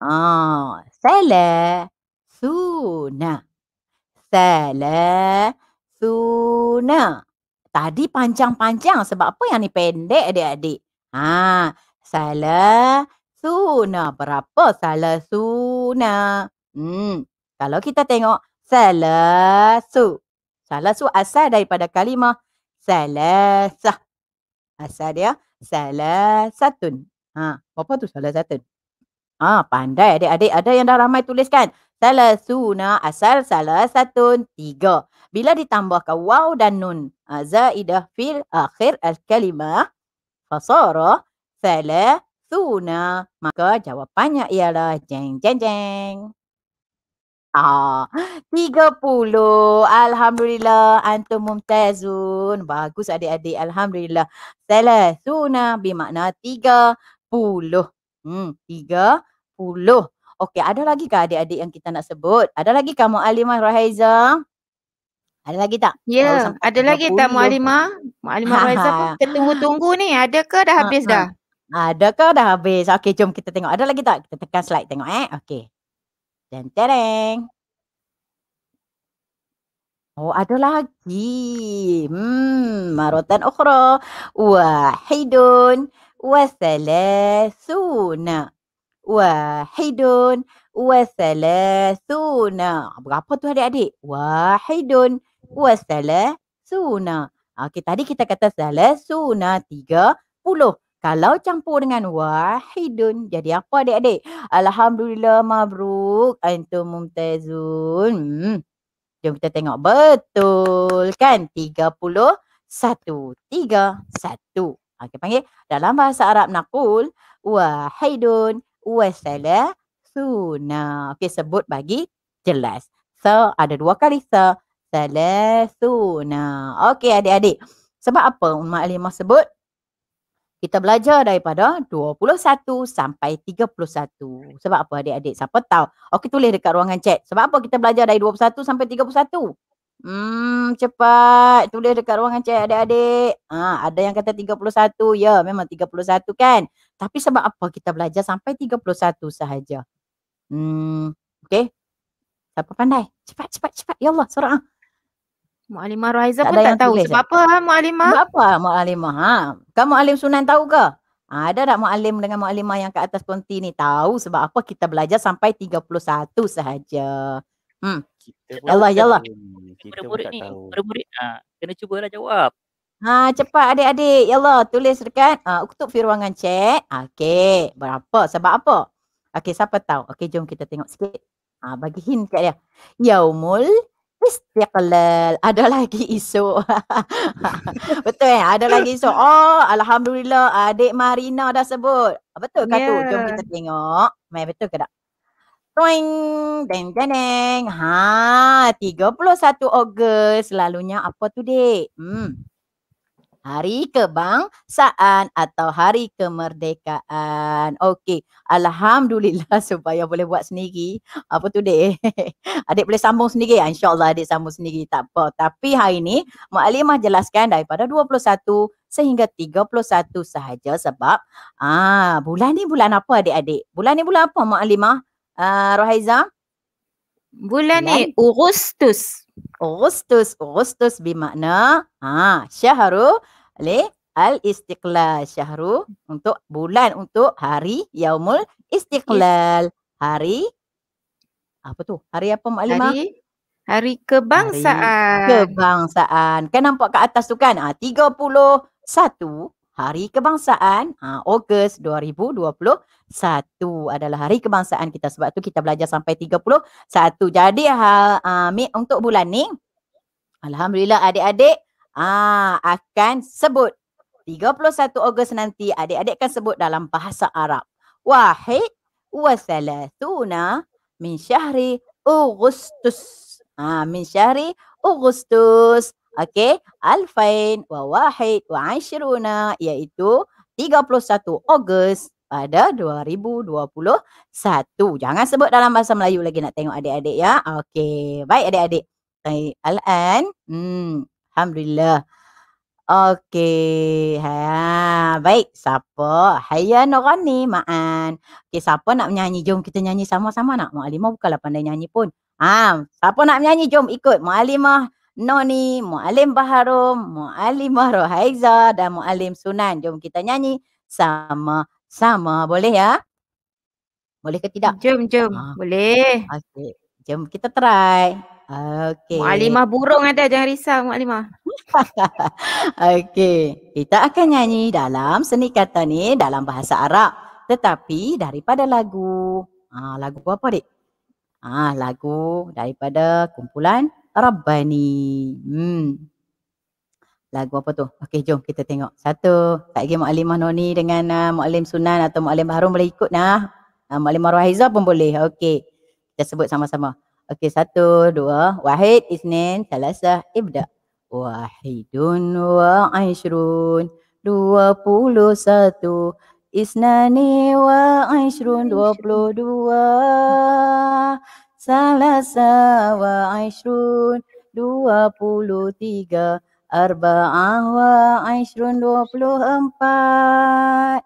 Ah, sele suna. Sele suna. Tadi panjang-panjang sebab apa yang ni pendek adik-adik? Ha, sele suna. Berapa sele suna? Hmm. Kalau kita tengok sele su. Sele su asal daripada kalimah selesah asal dia salah satun. Ha, apa tu salah satun? Ha, pandai adik-adik. Ada yang dah ramai tuliskan. Salah suna asal salah satun. Tiga. Bila ditambahkan waw dan nun. Ha, zaidah fil akhir al-kalimah. Fasara salah suna. Maka jawapannya ialah jeng jeng jeng. Ha, tiga puluh, Alhamdulillah. Antum mumtazun. Bagus adik-adik. Alhamdulillah. Salah sunnah bermakna tiga puluh, hmm, tiga puluh. Okey, ada lagi ke adik-adik yang kita nak sebut? Ada lagi ke Mu'alimah Rahiza? Ada lagi tak? Ya, yeah, ada lagi tak Mu'alimah? Mu'alimah Rahiza pun kita tunggu-tunggu ni. Adakah dah habis ha, ha. dah? Adakah dah habis? Okey, jom kita tengok. Ada lagi tak? Kita tekan slide tengok eh. Okey. Dan tereng. Oh, ada lagi. Hmm, marotan ukhra. Wahidun wa thalathuna. Wahidun wa thalathuna. Berapa tu adik-adik? Wahidun wa thalathuna. Ah, okey, tadi kita kata thalathuna puluh. Kalau campur dengan wahidun jadi apa adik-adik? Alhamdulillah mabruk antum mumtazun. Hmm. Jom kita tengok betul kan? 31. 31. Okey panggil dalam bahasa Arab nakul wahidun wasala suna. Okey sebut bagi jelas. So ada dua kali so salasuna. Okey adik-adik. Sebab apa Umar Alimah sebut? kita belajar daripada 21 sampai 31. Sebab apa adik-adik? Siapa tahu? Okey tulis dekat ruangan chat. Sebab apa kita belajar dari 21 sampai 31? Hmm cepat tulis dekat ruangan chat adik-adik. Ha, ada yang kata 31. Ya memang 31 kan. Tapi sebab apa kita belajar sampai 31 sahaja? Hmm okey. Siapa pandai? Cepat cepat cepat. Ya Allah suruh Mu'alimah Rohaiza pun tak tahu eh? ah, sebab apa ah, ha, Mu'alimah? Sebab apa Mu'alimah? Ha? Kan Mu'alim Sunan tahu ke? Ha, ada tak Mu'alim dengan Mu'alimah yang kat atas konti ni? Tahu sebab apa kita belajar sampai 31 sahaja. Hmm. Kita yalah, ya Kita murid ni, tahu. murid ha, kena cubalah jawab. Ha, cepat adik-adik. Ya Allah, tulis dekat ha, kutub firwangan cek. Ha, okay, berapa? Sebab apa? Okay, siapa tahu? Okay, jom kita tengok sikit. Ha, bagi hint kat dia. Yaumul Istiqlal. Ada lagi isu. Betul Eh? Ada lagi isu. Oh, Alhamdulillah. Adik Marina dah sebut. Betul ke yeah. tu? Jom kita tengok. Mai betul ke tak? Toing, deng, deng, deng. Ha, 31 Ogos. Selalunya apa tu, dek? Hmm hari kebangsaan atau hari kemerdekaan. Okey, alhamdulillah supaya boleh buat sendiri. Apa tu dek? Adik boleh sambung sendiri. Ya, InsyaAllah adik sambung sendiri. Tak apa. Tapi hari ini, Mak Alimah jelaskan daripada 21 sehingga 31 sahaja sebab ah bulan ni bulan apa adik-adik? Bulan ni bulan apa Mak Alimah? Uh, ah, Rohaiza? Bulan, ni Agustus. Agustus, Agustus bermakna ha, Syahrul oleh Al-Istiqlal Syahru untuk bulan untuk hari Yaumul Istiqlal. Hari apa tu? Hari apa Mak Hari, hari kebangsaan. Hari kebangsaan. Kan nampak kat atas tu kan? Ah, Ha, 31 hari kebangsaan. Ha, Ogos 2020. Satu adalah hari kebangsaan kita sebab tu kita belajar sampai 31. Jadi hal ah, uh, untuk bulan ni alhamdulillah adik-adik Ah, akan sebut 31 Ogos nanti adik-adik akan sebut dalam bahasa Arab. Wahid wa salatuna min syahri Ogustus. Ah, min syahri Ogustus. Okey, alfain wa wahid wa ashruna iaitu 31 Ogos pada 2021. Jangan sebut dalam bahasa Melayu lagi nak tengok adik-adik ya. Okey, baik adik-adik. Baik, al-an. Hmm. Alhamdulillah. Okey. Ha, baik. Siapa? Haya Norani, Ma'an. Okey, siapa nak menyanyi? Jom kita nyanyi sama-sama nak. Mak Alimah bukanlah pandai nyanyi pun. Ha, siapa nak menyanyi? Jom ikut. Mak Alimah, Noni, Mu'alim Baharum, Mu'alim Rohaiza dan Mu'alim Sunan. Jom kita nyanyi sama-sama. Boleh ya? Boleh ke tidak? Jom, jom. Ha. Boleh. Okey. Jom kita try. Okey. Mualimah burung ada jangan risau Mualimah. Okey. Kita akan nyanyi dalam seni kata ni dalam bahasa Arab. Tetapi daripada lagu. ha, lagu apa dik? ha, lagu daripada kumpulan Rabbani. Hmm. Lagu apa tu? Okey, jom kita tengok. Satu, tak lagi Mu'alimah Noni dengan uh, ah, Mu'alim Sunan atau Mu'alim Harun boleh ikut nah. Uh, ah, Mu'alim Marwah pun boleh. Okey. Kita sebut sama-sama. Okey, satu, dua. Wahid, Isnin, Salasah, Ibda. Wahidun wa Aishrun. Dua puluh satu. Isnani wa Aishrun. Dua puluh dua. Salasah wa Aishrun. Dua puluh tiga. Arba'ah wa Aishrun. Dua puluh empat.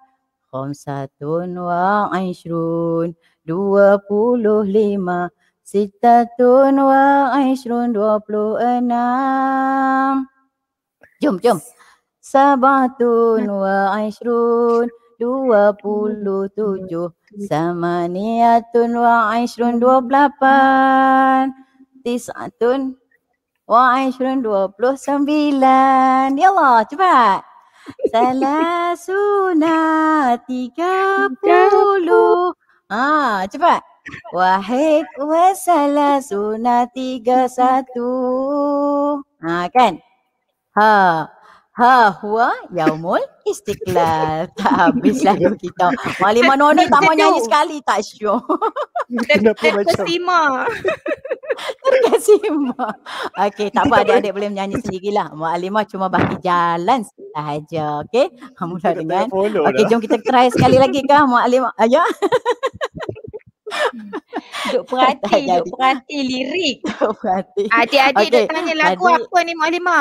Khamsatun wa Aishrun. Dua puluh lima. Sittatun wa Aishrun dua puluh enam. Jom, jom. Sabatun wa ishrun dua puluh tujuh. Samaniyatun wa Aishrun dua puluh Tisatun wa ishrun dua puluh sembilan. Ya Allah, cepat. Salasuna tiga puluh. Ah, cepat. Wahid wasala sunnah tiga satu. Ha kan? Ha. Ha huwa yaumul istiklal. tak habis lah kita. Malik Mano ni tak mau nyanyi sekali tak sure. Kenapa macam? Terkesima. Terkesima. Okay tak apa adik-adik boleh menyanyi sendirilah. Mak Alimah cuma bagi jalan sahaja. Okay. Ha, mula dengan. Okay jom kita try sekali lagi kah Mak Alimah. Ah, ya. Duk perhati, duk perhati lirik. Adik-adik okay. dia tanya lagu Adik. apa ni Maklima?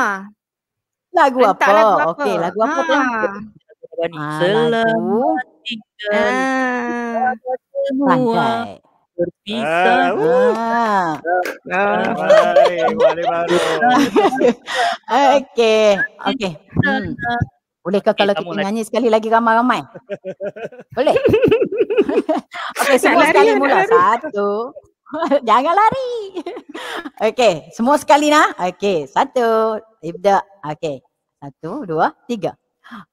Lagu apa? apa? Okey, lagu apa ha. pun? Ha. Semua. Berpisah. Ah, ah. ah. ah. ah. Okey. Okey. Okay. Hmm. Bolehkah okay, kalau kita lagi. nyanyi sekali lagi ramai-ramai? Boleh? Okey, semua lari, sekali mula. Satu. Jangan lari. Okey, semua sekali nak. Okey, satu. Ibda. Okey. Satu, dua, tiga.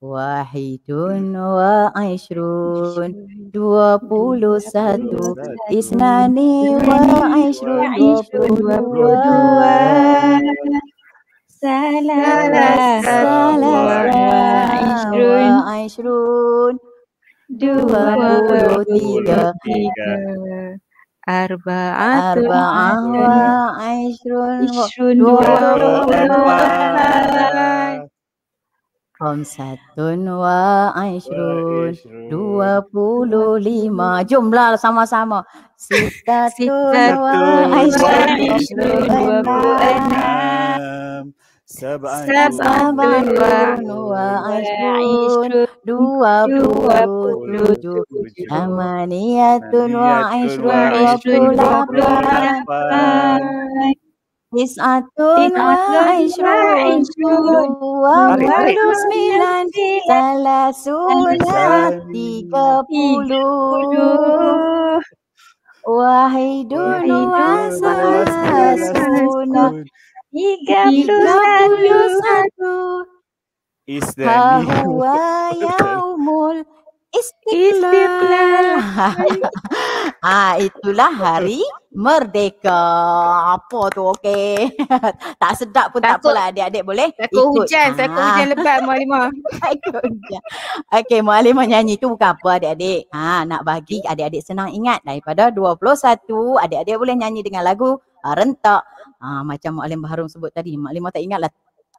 Wahidun wa Aishrun Dua puluh satu Isnani wa Aishrun Dua puluh dua Salam Aishrun Dua puluh tiga Arba'atu Arba'awa Aishrun Dua Khamsatun wa aishrun Dua puluh lima Jumlah sama-sama Sitatun wa aishrun Dua puluh enam Sab'an wa dua puluh tujuh Hamaniyatun wa dua puluh lapan Tis'atun wa dua puluh sembilan Salah sunat tiga puluh Wahidun wa salah 31 Islam Hawa yaumul Istiqlal Ah, Itulah hari Merdeka Apa tu okey Tak sedap pun takut, tak apalah adik-adik boleh Takut ikut. hujan, ha. takut ah. hujan lebat Mualimah Okey Mualimah nyanyi tu bukan apa adik-adik ha, Nak bagi adik-adik senang ingat Daripada 21 adik-adik boleh nyanyi dengan lagu uh, rentak uh, macam Mak Lim Baharum sebut tadi Mak Lim tak lah,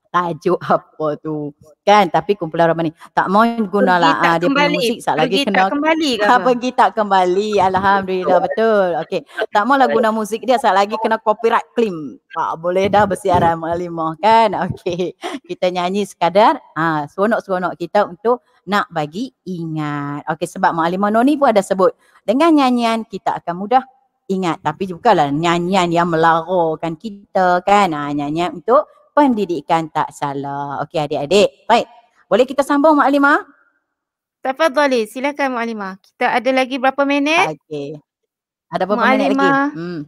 tajuk apa tu kan tapi kumpulan ramai ni tak mahu guna lah uh, dia kembali. punya musik sat lagi tak kena kembali ke? Ha, pergi tak kembali alhamdulillah betul okey tak mahu maulah guna musik dia sat lagi kena copyright claim tak boleh dah bersiaran malimah kan okey kita nyanyi sekadar ah uh, seronok-seronok kita untuk nak bagi ingat okey sebab malimah noni pun ada sebut dengan nyanyian kita akan mudah ingat tapi bukanlah nyanyian yang melarukan kita kan ha, nyanyian untuk pendidikan tak salah okey adik-adik baik boleh kita sambung Mak Alima Tafadhali silakan Mak Alima kita ada lagi berapa minit okey ada berapa minit lagi hmm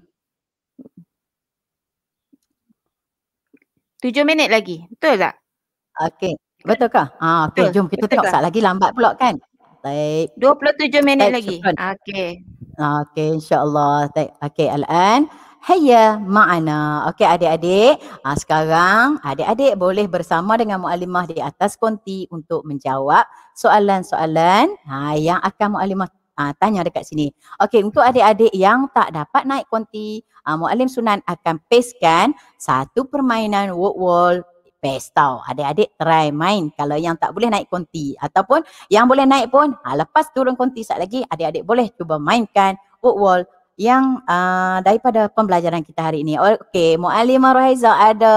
tujuh minit lagi betul tak okey betul kah ha, okey jom kita tengok sat lagi lambat pula kan Taib. 27 minit Taib, lagi. Okey. Okey, insya-Allah. Okey, al-an. Hayya ma'ana. Okey adik-adik, ha, sekarang adik-adik boleh bersama dengan muallimah di atas konti untuk menjawab soalan-soalan ha, yang akan muallimah ha, tanya dekat sini. Okey, untuk adik-adik yang tak dapat naik konti, ha, muallim Sunan akan pastekan satu permainan word wall best tau. Adik-adik try main kalau yang tak boleh naik konti ataupun yang boleh naik pun ha, lepas turun konti sat lagi adik-adik boleh cuba mainkan wall yang uh, daripada pembelajaran kita hari ini. Okey, Muallima Rohaiza ada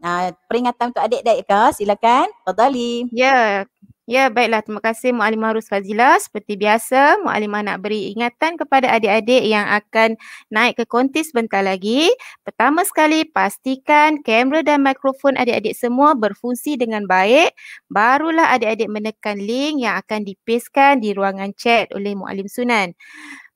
uh, ah, peringatan untuk adik-adik ke? Silakan. Tadali. Ya, yeah. Ya, baiklah. Terima kasih Mu'alimah Rus Fazila. Seperti biasa, Mu'alimah nak beri ingatan kepada adik-adik yang akan naik ke konti sebentar lagi. Pertama sekali, pastikan kamera dan mikrofon adik-adik semua berfungsi dengan baik. Barulah adik-adik menekan link yang akan dipaste di ruangan chat oleh Mu'alim Sunan.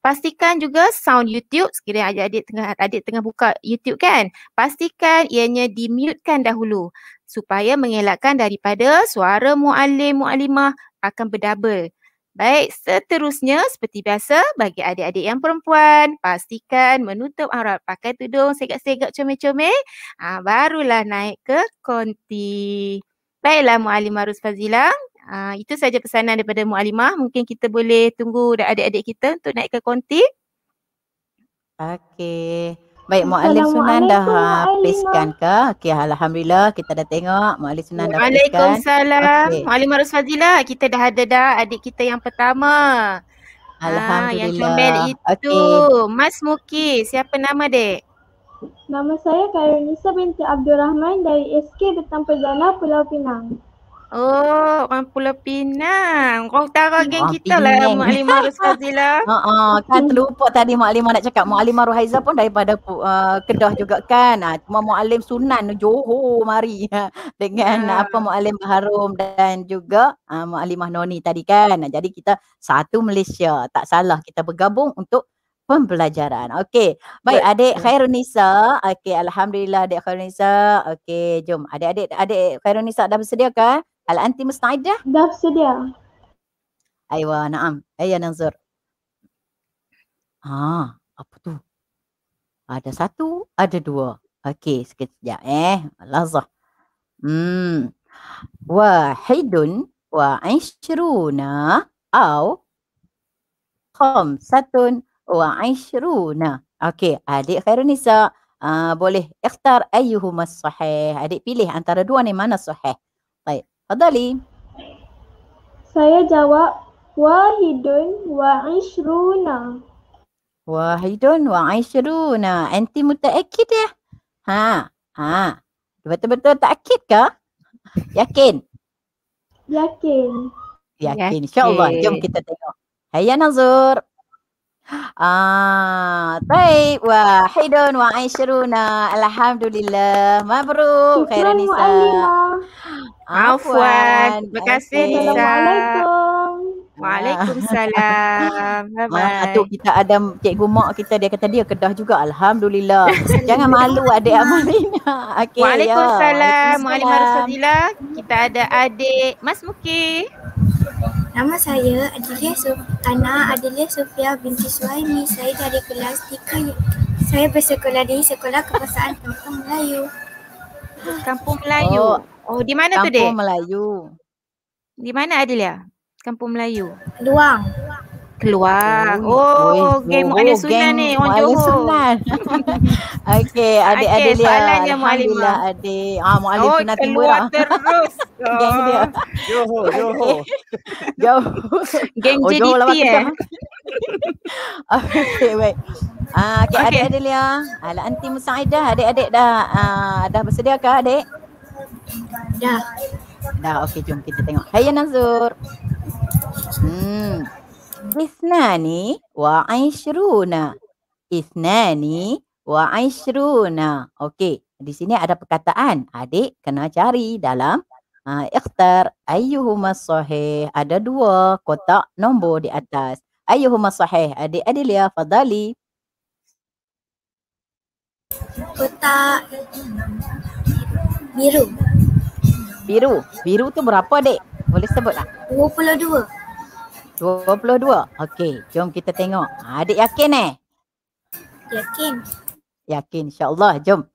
Pastikan juga sound YouTube sekiranya adik-adik tengah adik tengah buka YouTube kan. Pastikan ianya dimutekan dahulu supaya mengelakkan daripada suara muallim muallimah akan berdabel. Baik, seterusnya seperti biasa bagi adik-adik yang perempuan, pastikan menutup aurat pakai tudung segak-segak comel-comel, ha, barulah naik ke konti. Baiklah Mu'alimah Rus Fazilah, ah, ha, itu saja pesanan daripada Mu'alimah. Mungkin kita boleh tunggu adik-adik kita untuk naik ke konti. Okey. Baik, Mu'alif Sunan dah habiskan ke? Okey, Alhamdulillah kita dah tengok Mu'alif Sunan dah hapiskan. Waalaikumsalam. Okay. Mu'alif Marus Fazilah, kita dah ada dah adik kita yang pertama. Ah, Alhamdulillah. Ha, yang itu. Okay. Mas Muki, siapa nama dek? Nama saya Kak binti Abdul Rahman dari SK Betang Perdana Pulau Pinang. Oh, orang Pulau Pinang. Kau utara geng oh, kita lah, Mak Lima Ruskazila. Haa, uh, uh, kan hmm. terlupa tadi Mak Lima nak cakap. Mak Lima Ruhaiza pun daripada uh, Kedah juga kan. Uh, cuma Mak Alim Sunan Johor mari. Ha, dengan uh. apa Mak Alim Baharum dan juga uh, Mak Lima Noni tadi kan. jadi kita satu Malaysia. Tak salah kita bergabung untuk pembelajaran. Okey. Baik, adik Khairunisa. Okey, alhamdulillah adik Khairunisa. Okey, jom. Adik-adik adik Khairunisa dah bersedia kan? هل أنت مستعدة؟ نفس دي أيوة نعم هيا ننظر apa tu? ada satu, ada dua. Okey, sekejap eh. Lazah. Hmm. Wahidun wa aishruna au kom satun wa aishruna. Okey, adik Khairunisa uh, ah, boleh ikhtar ayuhumas sahih. Adik pilih antara dua ni mana sahih. Adali. Saya jawab Wahidun wa Ishruna. Wahidun wa Ishruna. Anti mutaakid ya? Ha, ha. Betul-betul takakid ke? Yakin. Yakin. Yakin. Insya-Allah. Jom kita tengok. Hayya Nazur. Ah, baik. Wah, Haidun wa Aisyruna. Alhamdulillah. Mabruk. Khairan Nisa. Afwan. Terima kasih okay. Nisa. Waalaikumsalam. Bye -bye. Atuk kita ada cikgu mak kita dia kata dia kedah juga. Alhamdulillah. Jangan malu adik Amalina. Okay, Waalaikumsalam. Ya. Waalaikumsalam. Kita ada adik Mas Mukir. Nama saya Adilia Sultana Adilia Sofia binti Suhaimi. Saya dari kelas 3. Saya bersekolah di Sekolah Kebangsaan Kampung Melayu. Kampung Melayu. Oh, oh di mana Kampung tu dek? Kampung Melayu. Di mana Adilia? Kampung Melayu. Luang. Luang keluar. Oh, oh, oh game oh, ada sunan ni. Orang Johor. Sunan. Okey, adik okay, Adelia. Soalan dia Mualimah. Lah. Adik. Ah, Mualimah oh, nak timbul lah. terus. Geng oh. dia. Johor, Johor. Johor. Geng JDT oh, Johor eh. Okey, baik. Ah, uh, okay, okay. adik Adelia. Alah, Aunty Musaidah. Adik-adik dah uh, dah bersedia ke adik? Dah. Dah, okey. Jom kita tengok. Hai, Nazur. Hmm. Isnani wa aishruna. Isnani wa aishruna. Okey. Di sini ada perkataan. Adik kena cari dalam uh, ikhtar ayyuhuma sahih. Ada dua kotak nombor di atas. Ayyuhuma sahih. Adik Adilia Fadali. Kotak biru. Biru. Biru tu berapa adik? Boleh sebut tak? 22. 22. Okey, jom kita tengok. Ha, adik yakin eh? Yakin. Yakin insya-Allah. Jom.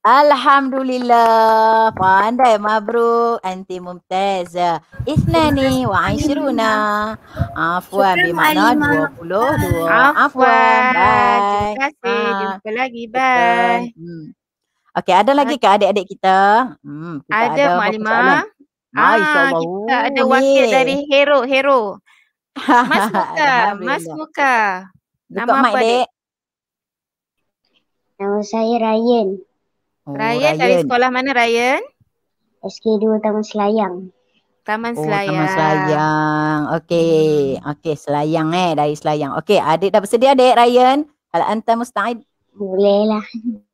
Alhamdulillah. Pandai mabruk anti mumtaza. Isnani wa ashruna. Afwan bi mana 22. Afwan. Bye. Terima kasih. Ah, Jumpa lagi. Bye. Hmm. Okey, ada lagi ke adik-adik kita? Hmm, kita ada, ada Maklimah. Ah, kita ada wakil yeah. dari Hero, Hero. Mas Muka, Mas Muka. Nama apa dek? Nama saya Ryan. Oh, Ryan. Ryan dari sekolah mana Ryan? SK2 Taman Selayang. Taman Selayang. Oh, Taman Selayang. Okey. Hmm. Okey, Selayang eh, dari Selayang. Okey, adik dah bersedia adik Ryan? Kalau anta mustaid. lah.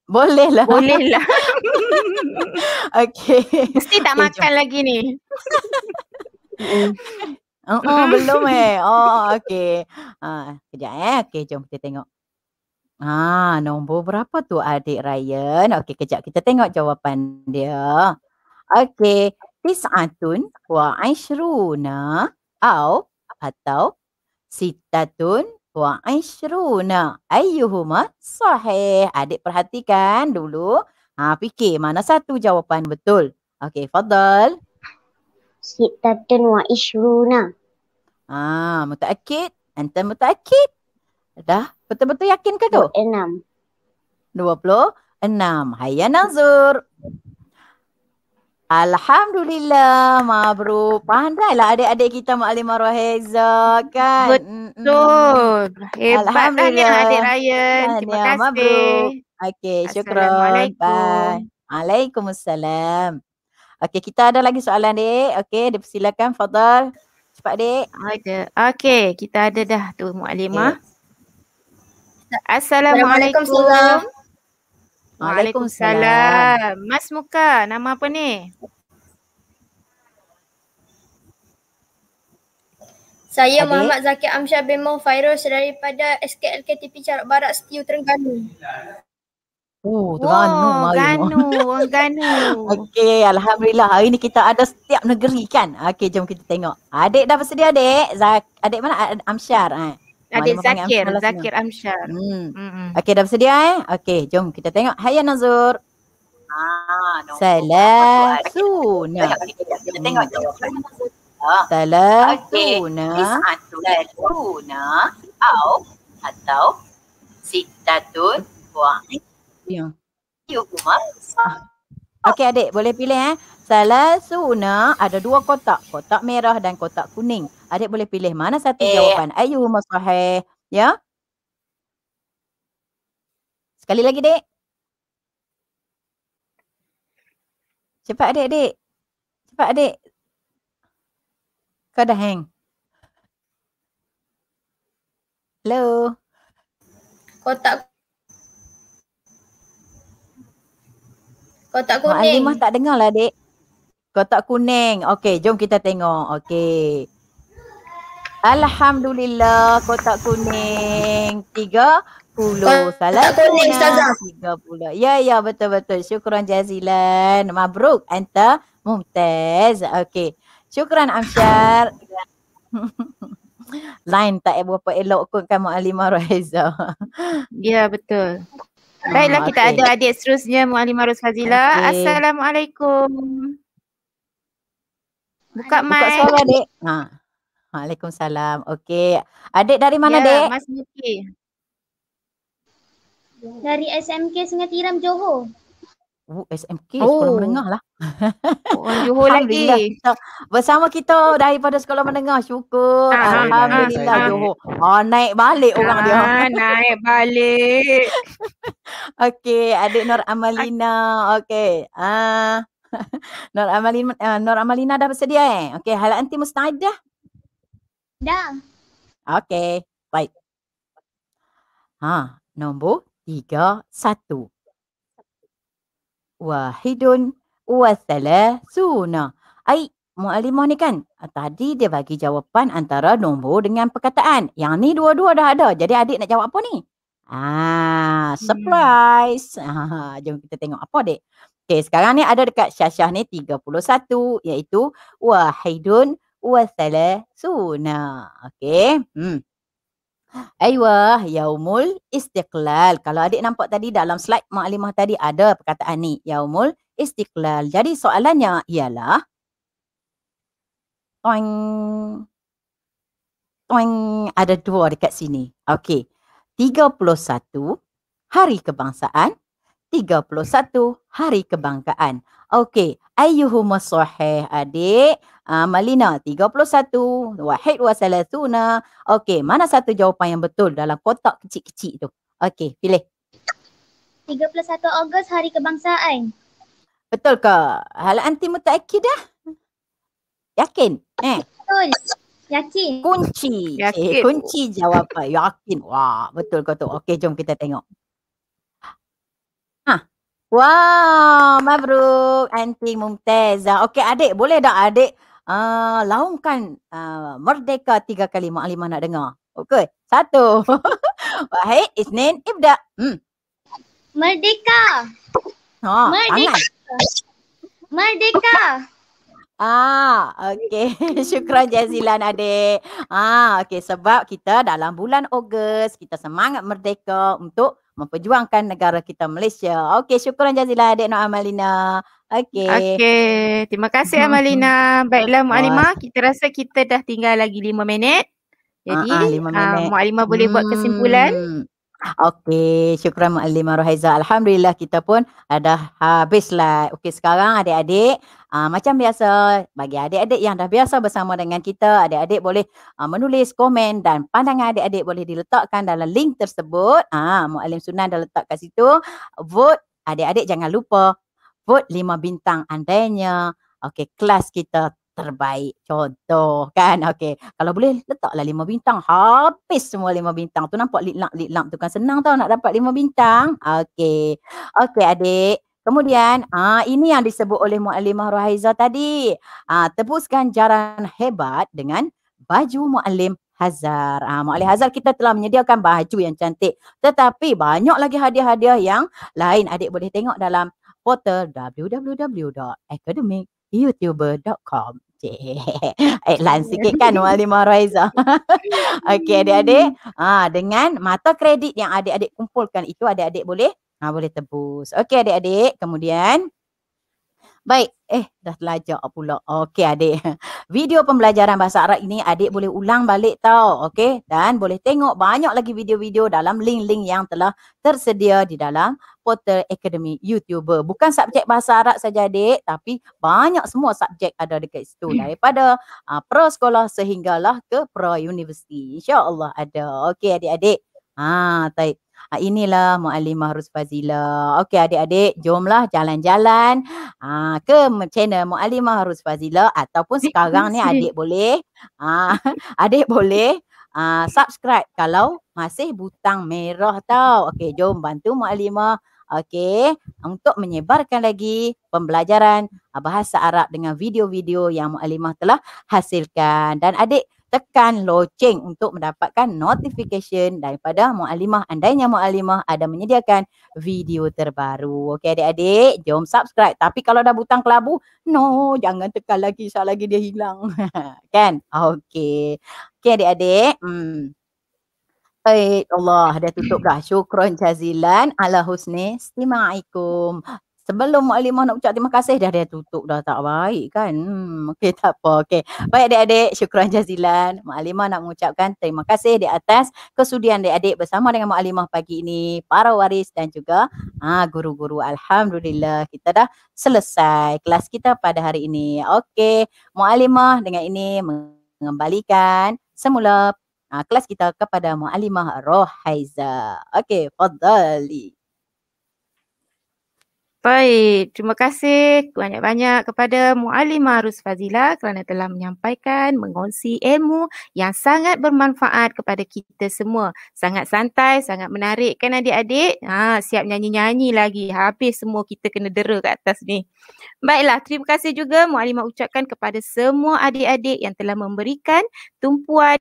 Boleh lah. Boleh lah. okay. Mesti tak okay, makan jom. lagi ni. uh, uh, belum eh. Oh, okay. Uh, ah, kejap eh. okey. jom kita tengok. Ah, nombor berapa tu adik Ryan? Okey kejap kita tengok jawapan dia. Okay. Tis'atun wa'ishruna au atau sitatun wa ishruna ayyuhuma sahih adik perhatikan dulu ha fikir mana satu jawapan betul okey fadal sittatun wa ishruna ha mutaakid anta mutaakid dah betul-betul yakin ke tu 26 26 hayya nazur Alhamdulillah, Mabru. Pandailah adik-adik kita Mak Alim Marwah Heza kan. Betul. Hebat Alhamdulillah. Adik Ryan. Terima ya, kasih. Mabru. Okay, syukur. Assalamualaikum. Bye. Waalaikumsalam. Okay, kita ada lagi soalan, dek. Okay, dia silakan, Fadal. Cepat, dek. Ada. Okay, kita ada dah tu, Mak Alimah. Okay. Ya. Assalamualaikum. Assalamualaikum. Waalaikumsalam. Mas Muka, nama apa ni? Saya Adi? Muhammad Zakir Amsyar bin Mufairus daripada SKLKTP Carak Barat Setiu Terengganu. Oh, oh Terengganu. Wow, Terengganu. Terengganu. Okey, Alhamdulillah. Hari ni kita ada setiap negeri kan? Okey, jom kita tengok. Adik dah bersedia adik? Zak adik mana? Amsyar. Eh? Adik Zakir, yang Zakir Amsyar. Hmm. Mm-hmm. Okey, dah bersedia eh? Okey, jom kita tengok. Hai Nazur. Ah, Salah Suna. Kita tengok jawapan. Ah. Salah Suna. Salah Suna. Au atau Sitatun Wa'i. Ya. Yuhumah. Ya, Sah. Oh. Okey adik boleh pilih eh. Salasuna ada dua kotak. Kotak merah dan kotak kuning. Adik boleh pilih mana satu eh. jawapan. Ayuh, masahih. Ya. Sekali lagi dek. Cepat adik-adik. Cepat adik. Kau dah hang. Hello. Kotak Kotak kuning. Mak Alimah tak dengar lah, dek. Kotak kuning. Okey, jom kita tengok. Okey. Alhamdulillah, kotak kuning. Tiga puluh. Salah kuning, Ustazah. Tiga puluh. Ya, ya, betul-betul. Syukuran jazilan. Mabruk, anta. Mumtaz. Okey. Syukuran, Amsyar. Lain tak eh, berapa elok kot kan Mak Alimah Rahiza. Ya, betul. Baiklah kita ada adik seterusnya Mualim Arus Fazila. Okay. Assalamualaikum. Buka mic. Buka suara adik. Ha. Waalaikumsalam. Okey. Adik dari mana, ya, Dek? Mas Niki. Dari SMK Sungai Tiram Johor. USMK oh. sekolah menengah lah. Oh, Johor lagi. Kita, bersama kita daripada sekolah menengah. Syukur. Ah, ah, Alhamdulillah, Alhamdulillah ah. Johor. Oh, naik balik ah, orang dia. Naik balik. Okey, adik Nur Amalina. Okey. Ah. Uh, Nur Amalina, uh, Nur Amalina dah bersedia eh? Okey, halak nanti mustajah. Dah. Okey, baik. Ha, nombor tiga, satu wahidun wa thalathuna. Ai Mu'alimah ni kan ah, tadi dia bagi jawapan antara nombor dengan perkataan. Yang ni dua-dua dah ada. Jadi adik nak jawab apa ni? Ah, hmm. surprise. Yeah. Ah, jom kita tengok apa dek. Okay, sekarang ni ada dekat Syah-Syah ni 31 iaitu wahidun wa thalathuna. Okay. Hmm. Aiwah, yaumul istiqlal. Kalau adik nampak tadi dalam slide Mak tadi ada perkataan ni, yaumul istiqlal. Jadi soalannya ialah Toing. Toing. Ada dua dekat sini. Okey. 31 hari kebangsaan. 31 hari kebanggaan. Okey, ayyuhuma sahih adik? Uh, Malina 31, Wahid wa salatuna. Okey, mana satu jawapan yang betul dalam kotak kecil-kecil tu? Okey, pilih. 31 Ogos hari kebangsaan. Betul ke? Hal anti mutaakid dah? Yakin? Eh. Betul. Yakin. Kunci. Eh, Yakin. Eh, kunci jawapan. Yakin. Wah, betul ke tu. Okey, jom kita tengok. Wow, Mabruk, Aunty Mumtaz. Okey, adik boleh tak adik uh, laungkan uh, Merdeka tiga kali Mak Alimah nak dengar. Okey, satu. Baik, Isnin, Ibda. Hmm. Merdeka. Ha, oh, Merdeka. Merdeka. Ah, okey. Syukran jazilan adik. Ah, okey sebab kita dalam bulan Ogos, kita semangat merdeka untuk memperjuangkan negara kita Malaysia. Okey, syukuran jazilah Adik Noah Amalina. Okey. Okey, terima kasih hmm, Amalina. Hmm. Baiklah Mualimah, kita rasa kita dah tinggal lagi lima minit. Jadi, uh-huh, ah, 5 ah, ah, minit. Uh, boleh buat hmm. kesimpulan. Okey, syukuran Mak Alim Alhamdulillah kita pun ada habis lah. Okey, sekarang adik-adik uh, macam biasa bagi adik-adik yang dah biasa bersama dengan kita, adik-adik boleh uh, menulis komen dan pandangan adik-adik boleh diletakkan dalam link tersebut. Ah, uh, Mak Sunan dah letak kat situ. Vote adik-adik jangan lupa. Vote lima bintang andainya. Okey, kelas kita terbaik. Contoh kan. Okey. Kalau boleh letaklah lima bintang. Habis semua lima bintang. Tu nampak lilak lilak tu kan senang tau nak dapat lima bintang. Okey. Okey adik. Kemudian ah ini yang disebut oleh Muallimah Rohaiza tadi. Ah tebuskan jaran hebat dengan baju Muallim Hazar. Ah Muallim Hazar kita telah menyediakan baju yang cantik. Tetapi banyak lagi hadiah-hadiah yang lain adik boleh tengok dalam portal www.academicyoutuber.com eh Adlan sikit kan Walimah Raiza. Okey adik-adik. Ha, dengan mata kredit yang adik-adik kumpulkan itu adik-adik boleh ha, boleh tebus. Okey adik-adik. Kemudian. Baik. Eh, dah terlajak pula. Okey, adik. Video pembelajaran bahasa Arab ini adik boleh ulang balik tau. Okey, dan boleh tengok banyak lagi video-video dalam link-link yang telah tersedia di dalam portal Akademi YouTuber. Bukan subjek bahasa Arab saja adik, tapi banyak semua subjek ada dekat situ. Hmm. Daripada uh, pro sekolah sehinggalah ke pro universiti. InsyaAllah ada. Okey, adik-adik. Haa, taip. Ha, ah, inilah Mu'alimah Fazila. Okey adik-adik, jomlah jalan-jalan ha, ke channel Mu'alimah Fazila, ataupun sekarang ni adik boleh, ha, adik boleh ha, subscribe kalau masih butang merah tau. Okey, jom bantu Mu'alimah. Okey, untuk menyebarkan lagi pembelajaran bahasa Arab dengan video-video yang Mu'alimah telah hasilkan. Dan adik, tekan loceng untuk mendapatkan notification daripada Mu'alimah. Andainya Mu'alimah ada menyediakan video terbaru. Okey adik-adik, jom subscribe. Tapi kalau dah butang kelabu, no, jangan tekan lagi. sebab lagi dia hilang. kan? Okey. Okey adik-adik. Hmm. Eh Allah dah tutup dah. Syukron jazilan ala husni. Assalamualaikum. Sebelum Mu'alimah nak ucap terima kasih dah dia tutup dah tak baik kan. Hmm, okey tak apa. Okey. Baik adik-adik, syukran jazilan. Mu'alimah nak mengucapkan terima kasih di atas kesudian adik-adik bersama dengan Mu'alimah pagi ini. Para waris dan juga ha, guru-guru. Alhamdulillah kita dah selesai kelas kita pada hari ini. Okey. Mu'alimah dengan ini mengembalikan semula ha, kelas kita kepada Mu'alimah Rohaiza. Okey. Fadali. Baik, terima kasih banyak-banyak kepada Mu'alimah Rusfazila kerana telah menyampaikan, mengongsi ilmu yang sangat bermanfaat kepada kita semua. Sangat santai, sangat menarik kan adik-adik? Ha, siap nyanyi-nyanyi lagi. Habis semua kita kena dera kat atas ni. Baiklah, terima kasih juga Mu'alimah ucapkan kepada semua adik-adik yang telah memberikan tumpuan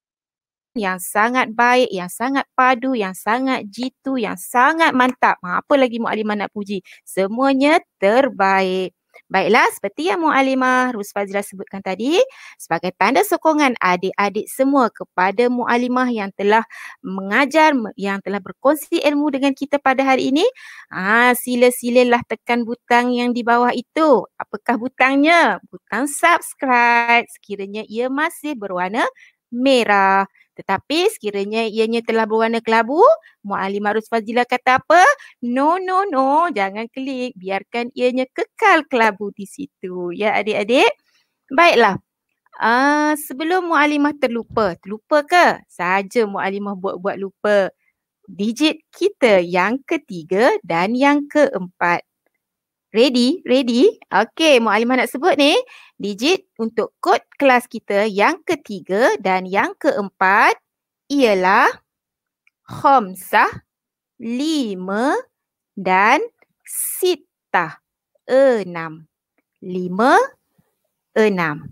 yang sangat baik, yang sangat padu, yang sangat jitu, yang sangat mantap. Ha, apa lagi Mu'alimah nak puji? Semuanya terbaik. Baiklah, seperti yang Mu'alimah Rus Fazilah sebutkan tadi, sebagai tanda sokongan adik-adik semua kepada Mu'alimah yang telah mengajar, yang telah berkongsi ilmu dengan kita pada hari ini, ha, sila-silalah tekan butang yang di bawah itu. Apakah butangnya? Butang subscribe sekiranya ia masih berwarna merah. Tetapi sekiranya ianya telah berwarna kelabu, Mu'ali Marus Fazilah kata apa? No, no, no. Jangan klik. Biarkan ianya kekal kelabu di situ. Ya adik-adik. Baiklah. Uh, sebelum Mu'alimah terlupa, terlupa ke? Saja Mu'alimah buat-buat lupa. Digit kita yang ketiga dan yang keempat. Ready? Ready? Okay, Mu'alimah nak sebut ni digit untuk kod kelas kita yang ketiga dan yang keempat ialah khamsah, lima dan sitah, enam. Lima, enam.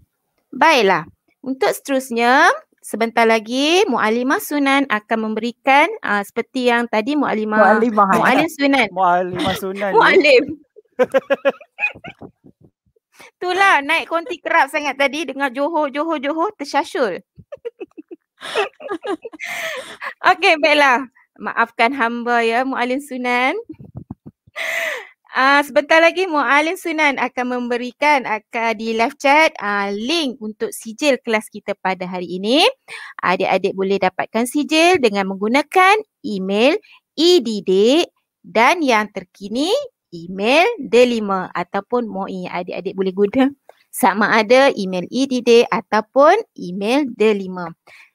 Baiklah, untuk seterusnya sebentar lagi Mu'alimah Sunan akan memberikan uh, seperti yang tadi Mu'alimah Mu'alim Sunan. Mu'alimah Sunan. Mu'alim. Itulah naik konti kerap sangat tadi dengan Johor, Johor, Johor tersyasyul. Okey baiklah. Maafkan hamba ya Mualim Sunan. Uh, sebentar lagi Mualim Sunan akan memberikan akan di live chat uh, link untuk sijil kelas kita pada hari ini. Adik-adik boleh dapatkan sijil dengan menggunakan email edidik dan yang terkini email D5 ataupun MOI. Adik-adik boleh guna sama ada email EDD ataupun email D5.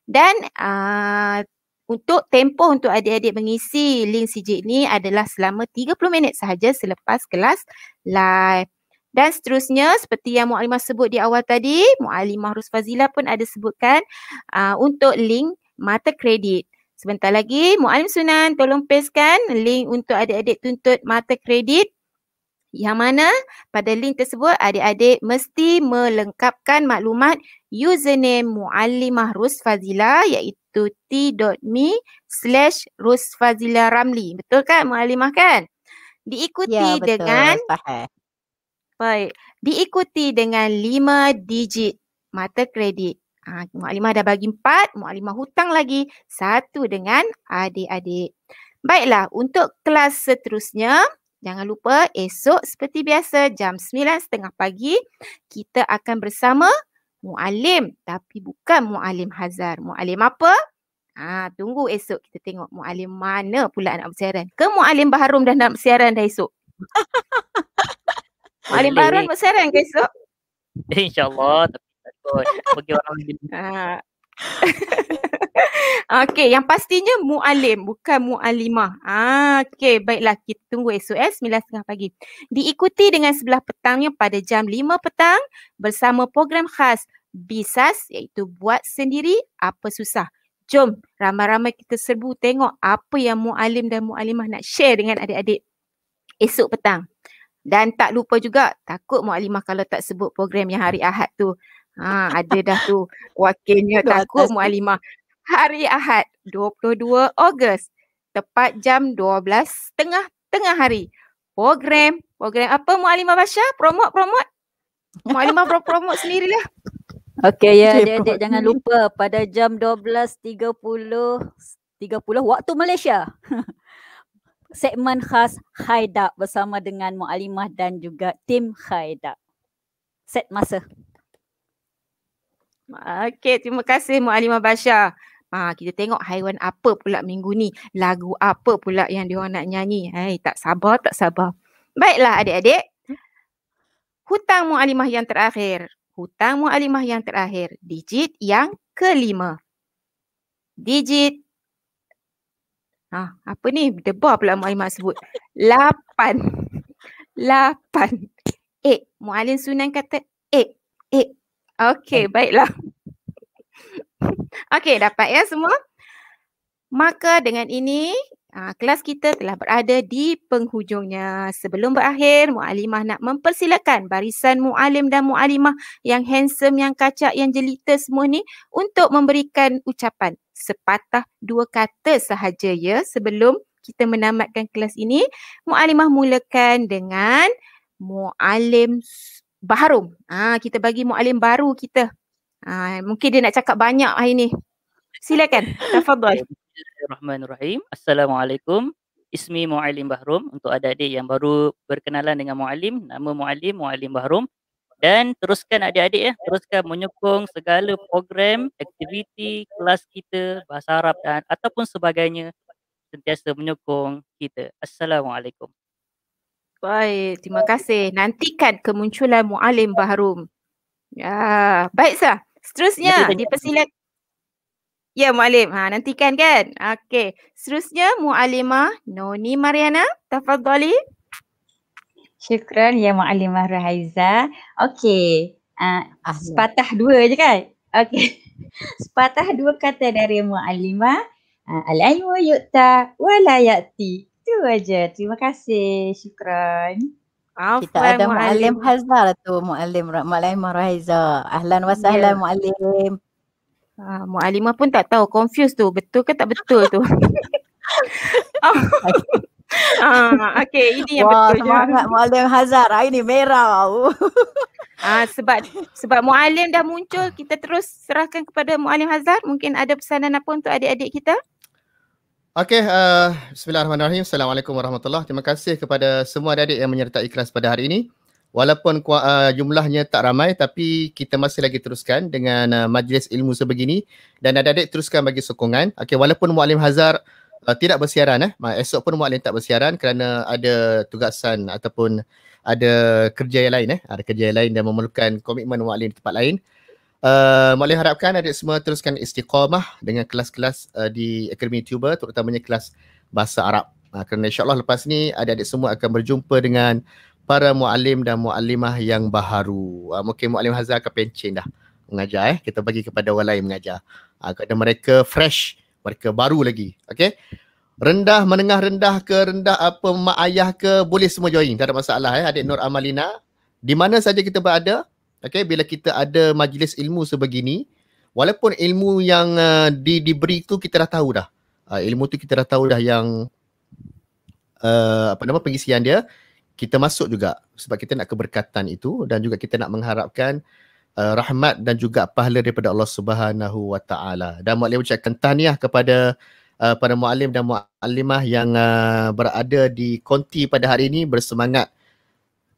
Dan uh, untuk tempoh untuk adik-adik mengisi link CJ ini adalah selama 30 minit sahaja selepas kelas live. Dan seterusnya seperti yang Mu'alimah sebut di awal tadi, Mu'alimah Rusfazila pun ada sebutkan uh, untuk link mata kredit. Sebentar lagi Mu'alim Sunan tolong pastekan link untuk adik-adik tuntut mata kredit yang mana pada link tersebut adik-adik mesti melengkapkan maklumat username Muallimah Rusfazila iaitu t.me slash Rusfazila Ramli. Betul kan Muallimah kan? Diikuti ya, dengan Baik. Diikuti dengan lima digit mata kredit. Ha, Mu'alimah dah bagi empat, Mu'alimah hutang lagi satu dengan adik-adik. Baiklah, untuk kelas seterusnya, jangan lupa esok seperti biasa jam 9.30 pagi, kita akan bersama Mu'alim tapi bukan Mu'alim Hazar. Mu'alim apa? Ha, tunggu esok kita tengok Mu'alim mana pula nak bersiaran. Ke Mu'alim Baharum dah nak bersiaran dah esok? Mu'alim Baharum bersiaran ke esok? InsyaAllah bagi orang lebih ah. Okey, yang pastinya mualim bukan mualimah. Ah, okey, baiklah kita tunggu esok eh 9.30 pagi. Diikuti dengan sebelah petangnya pada jam lima petang bersama program khas Bisas iaitu buat sendiri apa susah. Jom ramai-ramai kita serbu tengok apa yang mualim dan mualimah nak share dengan adik-adik esok petang. Dan tak lupa juga takut mualimah kalau tak sebut program yang hari Ahad tu. Ha, ada dah tu wakilnya takut mu'alimah. Hari Ahad 22 Ogos. Tepat jam 12 tengah tengah hari. Program. Program apa mu'alimah Basha? Promote, promote. Mu'alimah promote sendirilah. Okey ya, okay, adik-adik pro- jangan lupa pada jam 12.30 30 waktu Malaysia. Segmen khas Haida bersama dengan Mu'alimah dan juga tim Haida. Set masa. Okay, terima kasih Mu'alimah Bashar. Ha, kita tengok haiwan apa pula minggu ni. Lagu apa pula yang dia nak nyanyi. Hai, tak sabar, tak sabar. Baiklah adik-adik. Hutang Mu'alimah yang terakhir. Hutang Mu'alimah yang terakhir. Digit yang kelima. Digit. Ha, apa ni? Debar pula Mu'alimah sebut. Lapan. Lapan. Eh, Mu'alim Sunan kata eh, eh. Okay, kan? baiklah. Okay, dapat ya semua? Maka dengan ini, aa, ah, kelas kita telah berada di penghujungnya. Sebelum berakhir, Mu'alimah nak mempersilakan barisan Mu'alim dan Mu'alimah yang handsome, yang kacak, yang jelita semua ni untuk memberikan ucapan sepatah dua kata sahaja ya sebelum kita menamatkan kelas ini. Mu'alimah mulakan dengan Mu'alim baharum. Ha, kita bagi mu'alim baru kita. Ha, mungkin dia nak cakap banyak hari ni. Silakan. Tafadhal. Bismillahirrahmanirrahim. Assalamualaikum. Ismi Mu'alim Bahrum untuk adik-adik yang baru berkenalan dengan Mu'alim. Nama Mu'alim, Mu'alim Bahrum. Dan teruskan adik-adik ya, teruskan menyokong segala program, aktiviti, kelas kita, Bahasa Arab dan ataupun sebagainya. Sentiasa menyokong kita. Assalamualaikum. Baik, terima kasih. Nantikan kemunculan Mu'alim Baharum. Ya, baik sah. Seterusnya, dipersilakan. Ya Mu'alim, ha, nantikan kan? Okey, seterusnya Mu'alimah Noni Mariana, tafadhali. Syukran ya Mu'alimah Rahiza. Okey, uh, sepatah dua je kan? Okey, sepatah dua kata dari Mu'alimah. Uh, ah, Al-aimu yu'ta wa la ya'ti. Itu aja. Terima kasih. Syukran. Afan kita ada Mu'alim Hazal lah tu. Mu'alim Mu'alim Rahiza. Ahlan wa sahlan yeah. Ya. Mu'alim. Ha, Mu'alimah pun tak tahu. Confuse tu. Betul ke tak betul tu? ah, okay, ini yang Wah, betul semangat je. Mu'alim Hazar, hari ni merah. ah, sebab sebab Mu'alim dah muncul, ah. kita terus serahkan kepada Mu'alim Hazar. Mungkin ada pesanan apa untuk adik-adik kita? Okey, uh, eh, bismillahirrahmanirrahim. Assalamualaikum warahmatullahi. Terima kasih kepada semua adik-adik yang menyertai kelas pada hari ini. Walaupun uh, jumlahnya tak ramai tapi kita masih lagi teruskan dengan uh, majlis ilmu sebegini dan adik-adik teruskan bagi sokongan. Okay, walaupun Muallim Hazar uh, tidak bersiaran eh. Esok pun Muallim tak bersiaran kerana ada tugasan ataupun ada kerja yang lain eh. Ada kerja yang lain dan memerlukan komitmen Muallim di tempat lain boleh eh, harapkan adik semua teruskan istiqamah dengan kelas-kelas uh, di Akademi Tuber terutamanya kelas Bahasa Arab. Uh, kerana insyaAllah lepas ni adik-adik semua akan berjumpa dengan para mu'alim dan mu'alimah yang baharu. Uh, mungkin mu'alim Hazar akan pencin dah mengajar eh. Kita bagi kepada orang lain mengajar. Uh, kerana mereka fresh, mereka baru lagi. Okay. Rendah, menengah rendah ke rendah apa mak ayah ke boleh semua join. Tak ada masalah eh. Adik Nur Amalina. Di mana saja kita berada, Okay, bila kita ada majlis ilmu sebegini, walaupun ilmu yang uh, di, diberi tu kita dah tahu dah. Uh, ilmu tu kita dah tahu dah yang uh, apa nama pengisian dia, kita masuk juga sebab kita nak keberkatan itu dan juga kita nak mengharapkan uh, rahmat dan juga pahala daripada Allah Subhanahu Wa Taala. Dan mu'alim ucapkan tahniah kepada uh, para mu'alim dan mu'alimah yang uh, berada di konti pada hari ini bersemangat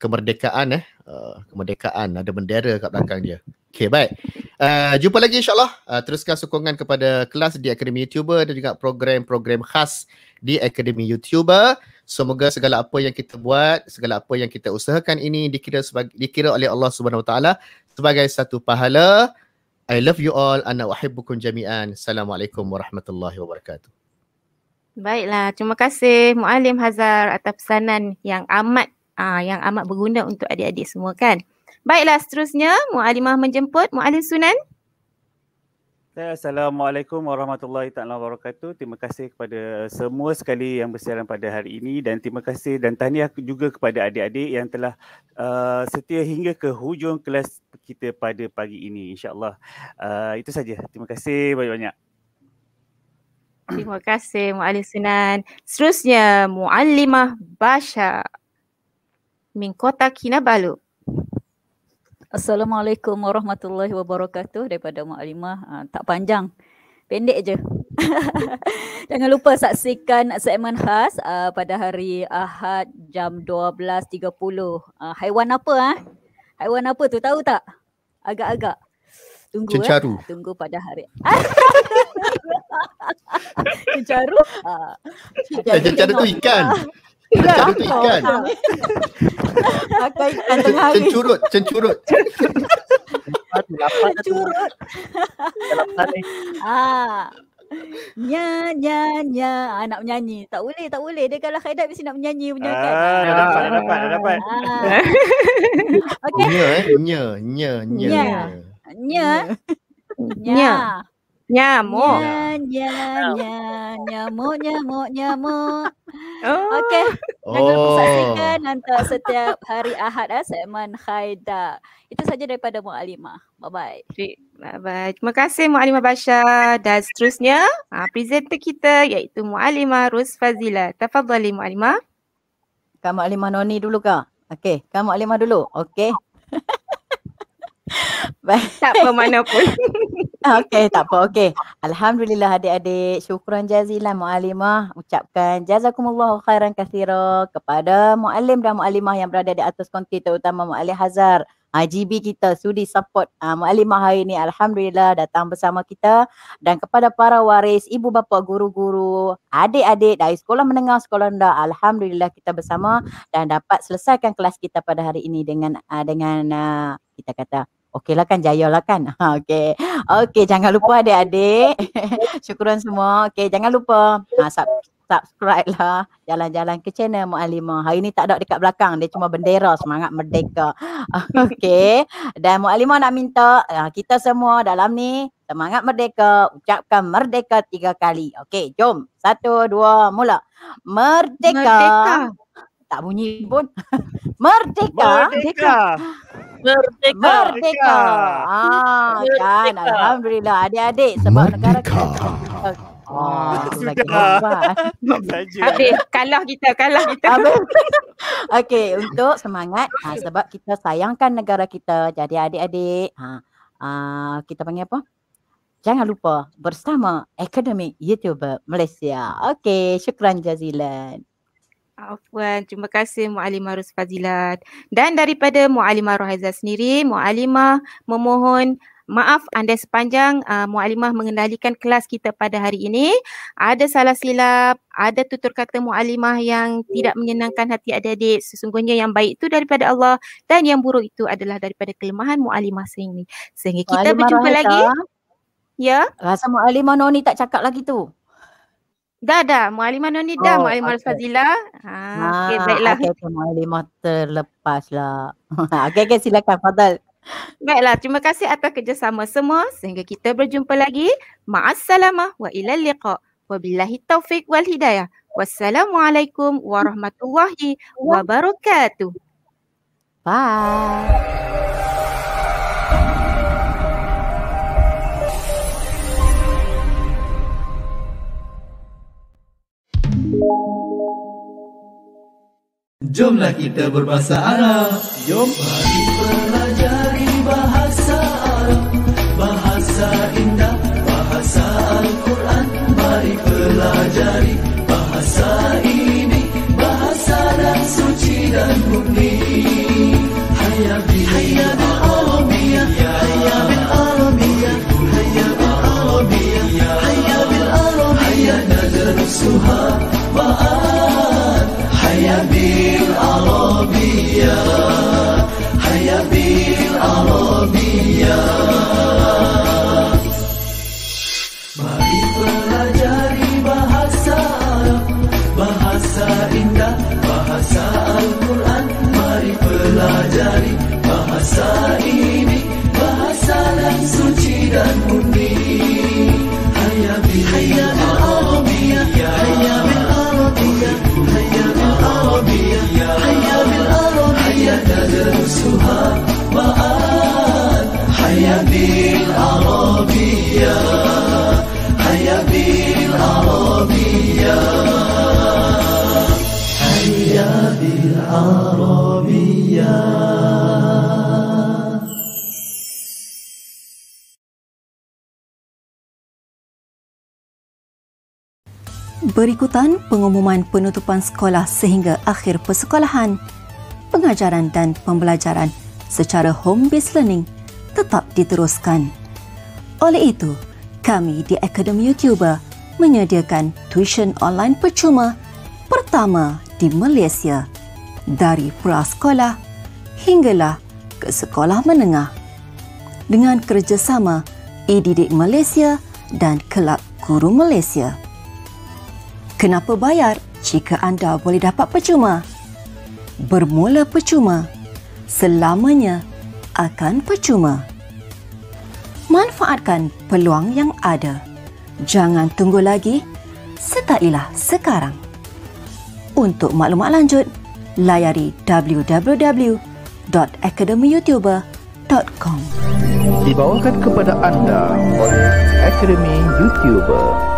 kemerdekaan eh. Uh, kemerdekaan ada bendera kat belakang dia. Okay baik. Uh, jumpa lagi insyaAllah. Uh, teruskan sokongan kepada kelas di Akademi YouTuber dan juga program-program khas di Akademi YouTuber. Semoga segala apa yang kita buat, segala apa yang kita usahakan ini dikira sebagai dikira oleh Allah Subhanahu Wa Taala sebagai satu pahala. I love you all. Ana uhibbukum jami'an. Assalamualaikum warahmatullahi wabarakatuh. Baiklah, terima kasih Muallim Hazar atas pesanan yang amat Ah, yang amat berguna untuk adik-adik semua kan. Baiklah seterusnya Mu'alimah menjemput Mu'alim Sunan. Eh, Assalamualaikum warahmatullahi taala wabarakatuh. Terima kasih kepada semua sekali yang bersiaran pada hari ini dan terima kasih dan tahniah juga kepada adik-adik yang telah uh, setia hingga ke hujung kelas kita pada pagi ini. Insya-Allah. Uh, itu saja. Terima kasih banyak-banyak. Terima kasih Muallim Sunan. Seterusnya Muallimah Bashar min kota Kinabalu. Assalamualaikum warahmatullahi wabarakatuh daripada Maklimah. Uh, ah, tak panjang. Pendek je. Jangan lupa saksikan segmen khas uh, pada hari Ahad jam 12.30. Uh, ah, haiwan apa ah? Ha? Haiwan apa tu tahu tak? Agak-agak. Tunggu Cincaru. Eh. Tunggu pada hari. Cencaru. Eh, Cencaru cincaru. tu ikan. Dah. Macam ikan. Kan. Pakai ikan tengah hari. Cencurut, cencurut. Cencurut. ah. Nya, nya, nya. Ah, menyanyi. Tak boleh, tak boleh. Dia kalau khaidat mesti nak menyanyi. Punya, ah, kan? Dah dapat, dah dapat. Dah dapat. Ah. Eh. Nya. Nya. nya. nya. nya. nya. Nyamuk. nyamuk, nyamuk, nyamuk, nyamuk. Oh. Okay. Oh. Jangan lupa saksikan setiap hari Ahad eh, segmen Khaida. Itu saja daripada Mu Alimah. Bye-bye. Bye-bye. Terima kasih Mu Alimah Basha. Dan seterusnya, uh, presenter kita iaitu Mu Alimah Rus Fazila. Tafadzali Mu Alimah. Kamu Alimah Noni dulu kah? Okey, Kamu Alimah dulu. Okey. tak apa mana pun. Okey, tak apa. Okey. Alhamdulillah adik-adik. Syukran jazilan muallimah. Ucapkan jazakumullah khairan kathira kepada muallim dan muallimah yang berada di atas konti terutama muallim Hazar. Ah, GB kita sudi support uh, muallimah hari ini. Alhamdulillah datang bersama kita. Dan kepada para waris, ibu bapa, guru-guru, adik-adik dari sekolah menengah, sekolah rendah. Alhamdulillah kita bersama dan dapat selesaikan kelas kita pada hari ini dengan uh, dengan uh, kita kata Okey lah kan, jaya lah kan. Okey. okay jangan lupa adik-adik. Syukuran semua. Okey, jangan lupa ha, sub- subscribe lah. Jalan-jalan ke channel Mu'alima. Hari ni tak ada dekat belakang. Dia cuma bendera semangat merdeka. Okey. Dan Mu'alima nak minta ah, kita semua dalam ni semangat merdeka. Ucapkan merdeka tiga kali. Okey, jom. Satu, dua, mula. Merdeka. merdeka. Tak bunyi pun. merdeka. Merdeka. merdeka. Merdeka. Merdeka. Ah, kan. Alhamdulillah. Adik-adik sebab Merdeka. negara kita. Oh, sudah. Habis kalah kita, kalah kita. Ah, Okey, untuk semangat ha, sebab kita sayangkan negara kita. Jadi adik-adik, ha, ha, kita panggil apa? Jangan lupa bersama Akademik YouTuber Malaysia. Okey, syukran jazilan. Afwan. Terima kasih Mu'alimah Rus Fazilat. Dan daripada Mu'alimah Rohaizah sendiri, Mu'alimah memohon maaf anda sepanjang uh, Mu'alimah mengendalikan kelas kita pada hari ini. Ada salah silap, ada tutur kata Mu'alimah yang tidak menyenangkan hati adik-adik. Sesungguhnya yang baik itu daripada Allah dan yang buruk itu adalah daripada kelemahan Mu'alimah sendiri. Sehingga kita Mu'alimah berjumpa Rahita. lagi. Ya. Rasa Mu'alimah Noni tak cakap lagi tu. Dah dah, Mu'alimah Noni dah, oh, Mu'alimah okay. Fazila. Ha, ah, okay, baiklah. Okay, okay, Mu'alimah terlepas lah. okay, silakan Fadal. Baiklah, terima kasih atas kerjasama semua. Sehingga kita berjumpa lagi. Ma'assalamah wa ilal liqa. Wabilahi taufiq wal hidayah. Wassalamualaikum warahmatullahi wabarakatuh. Bye. Jomlah kita berbahasa Arab. Jom mari pelajari bahasa Arab. Bahasa indah pelajari bahasa ini bahasa dan suci dan murni hayya bi hayya bi arabia hayya bi arabia hayya bi arabia hayya bi arabia hayya tadrusuha ma'an hayya bi arabia hayya bi arabia العربية Berikutan pengumuman penutupan sekolah sehingga akhir persekolahan. Pengajaran dan pembelajaran secara home-based learning tetap diteruskan. Oleh itu, kami di Akademi YouTuber menyediakan tuition online percuma pertama di Malaysia dari prasekolah hinggalah ke sekolah menengah dengan kerjasama eDidik Malaysia dan Kelab Guru Malaysia. Kenapa bayar jika anda boleh dapat percuma? Bermula percuma, selamanya akan percuma. Manfaatkan peluang yang ada. Jangan tunggu lagi, setailah sekarang. Untuk maklumat lanjut, layari www.academyyoutuber.com Dibawakan kepada anda oleh Academy YouTuber.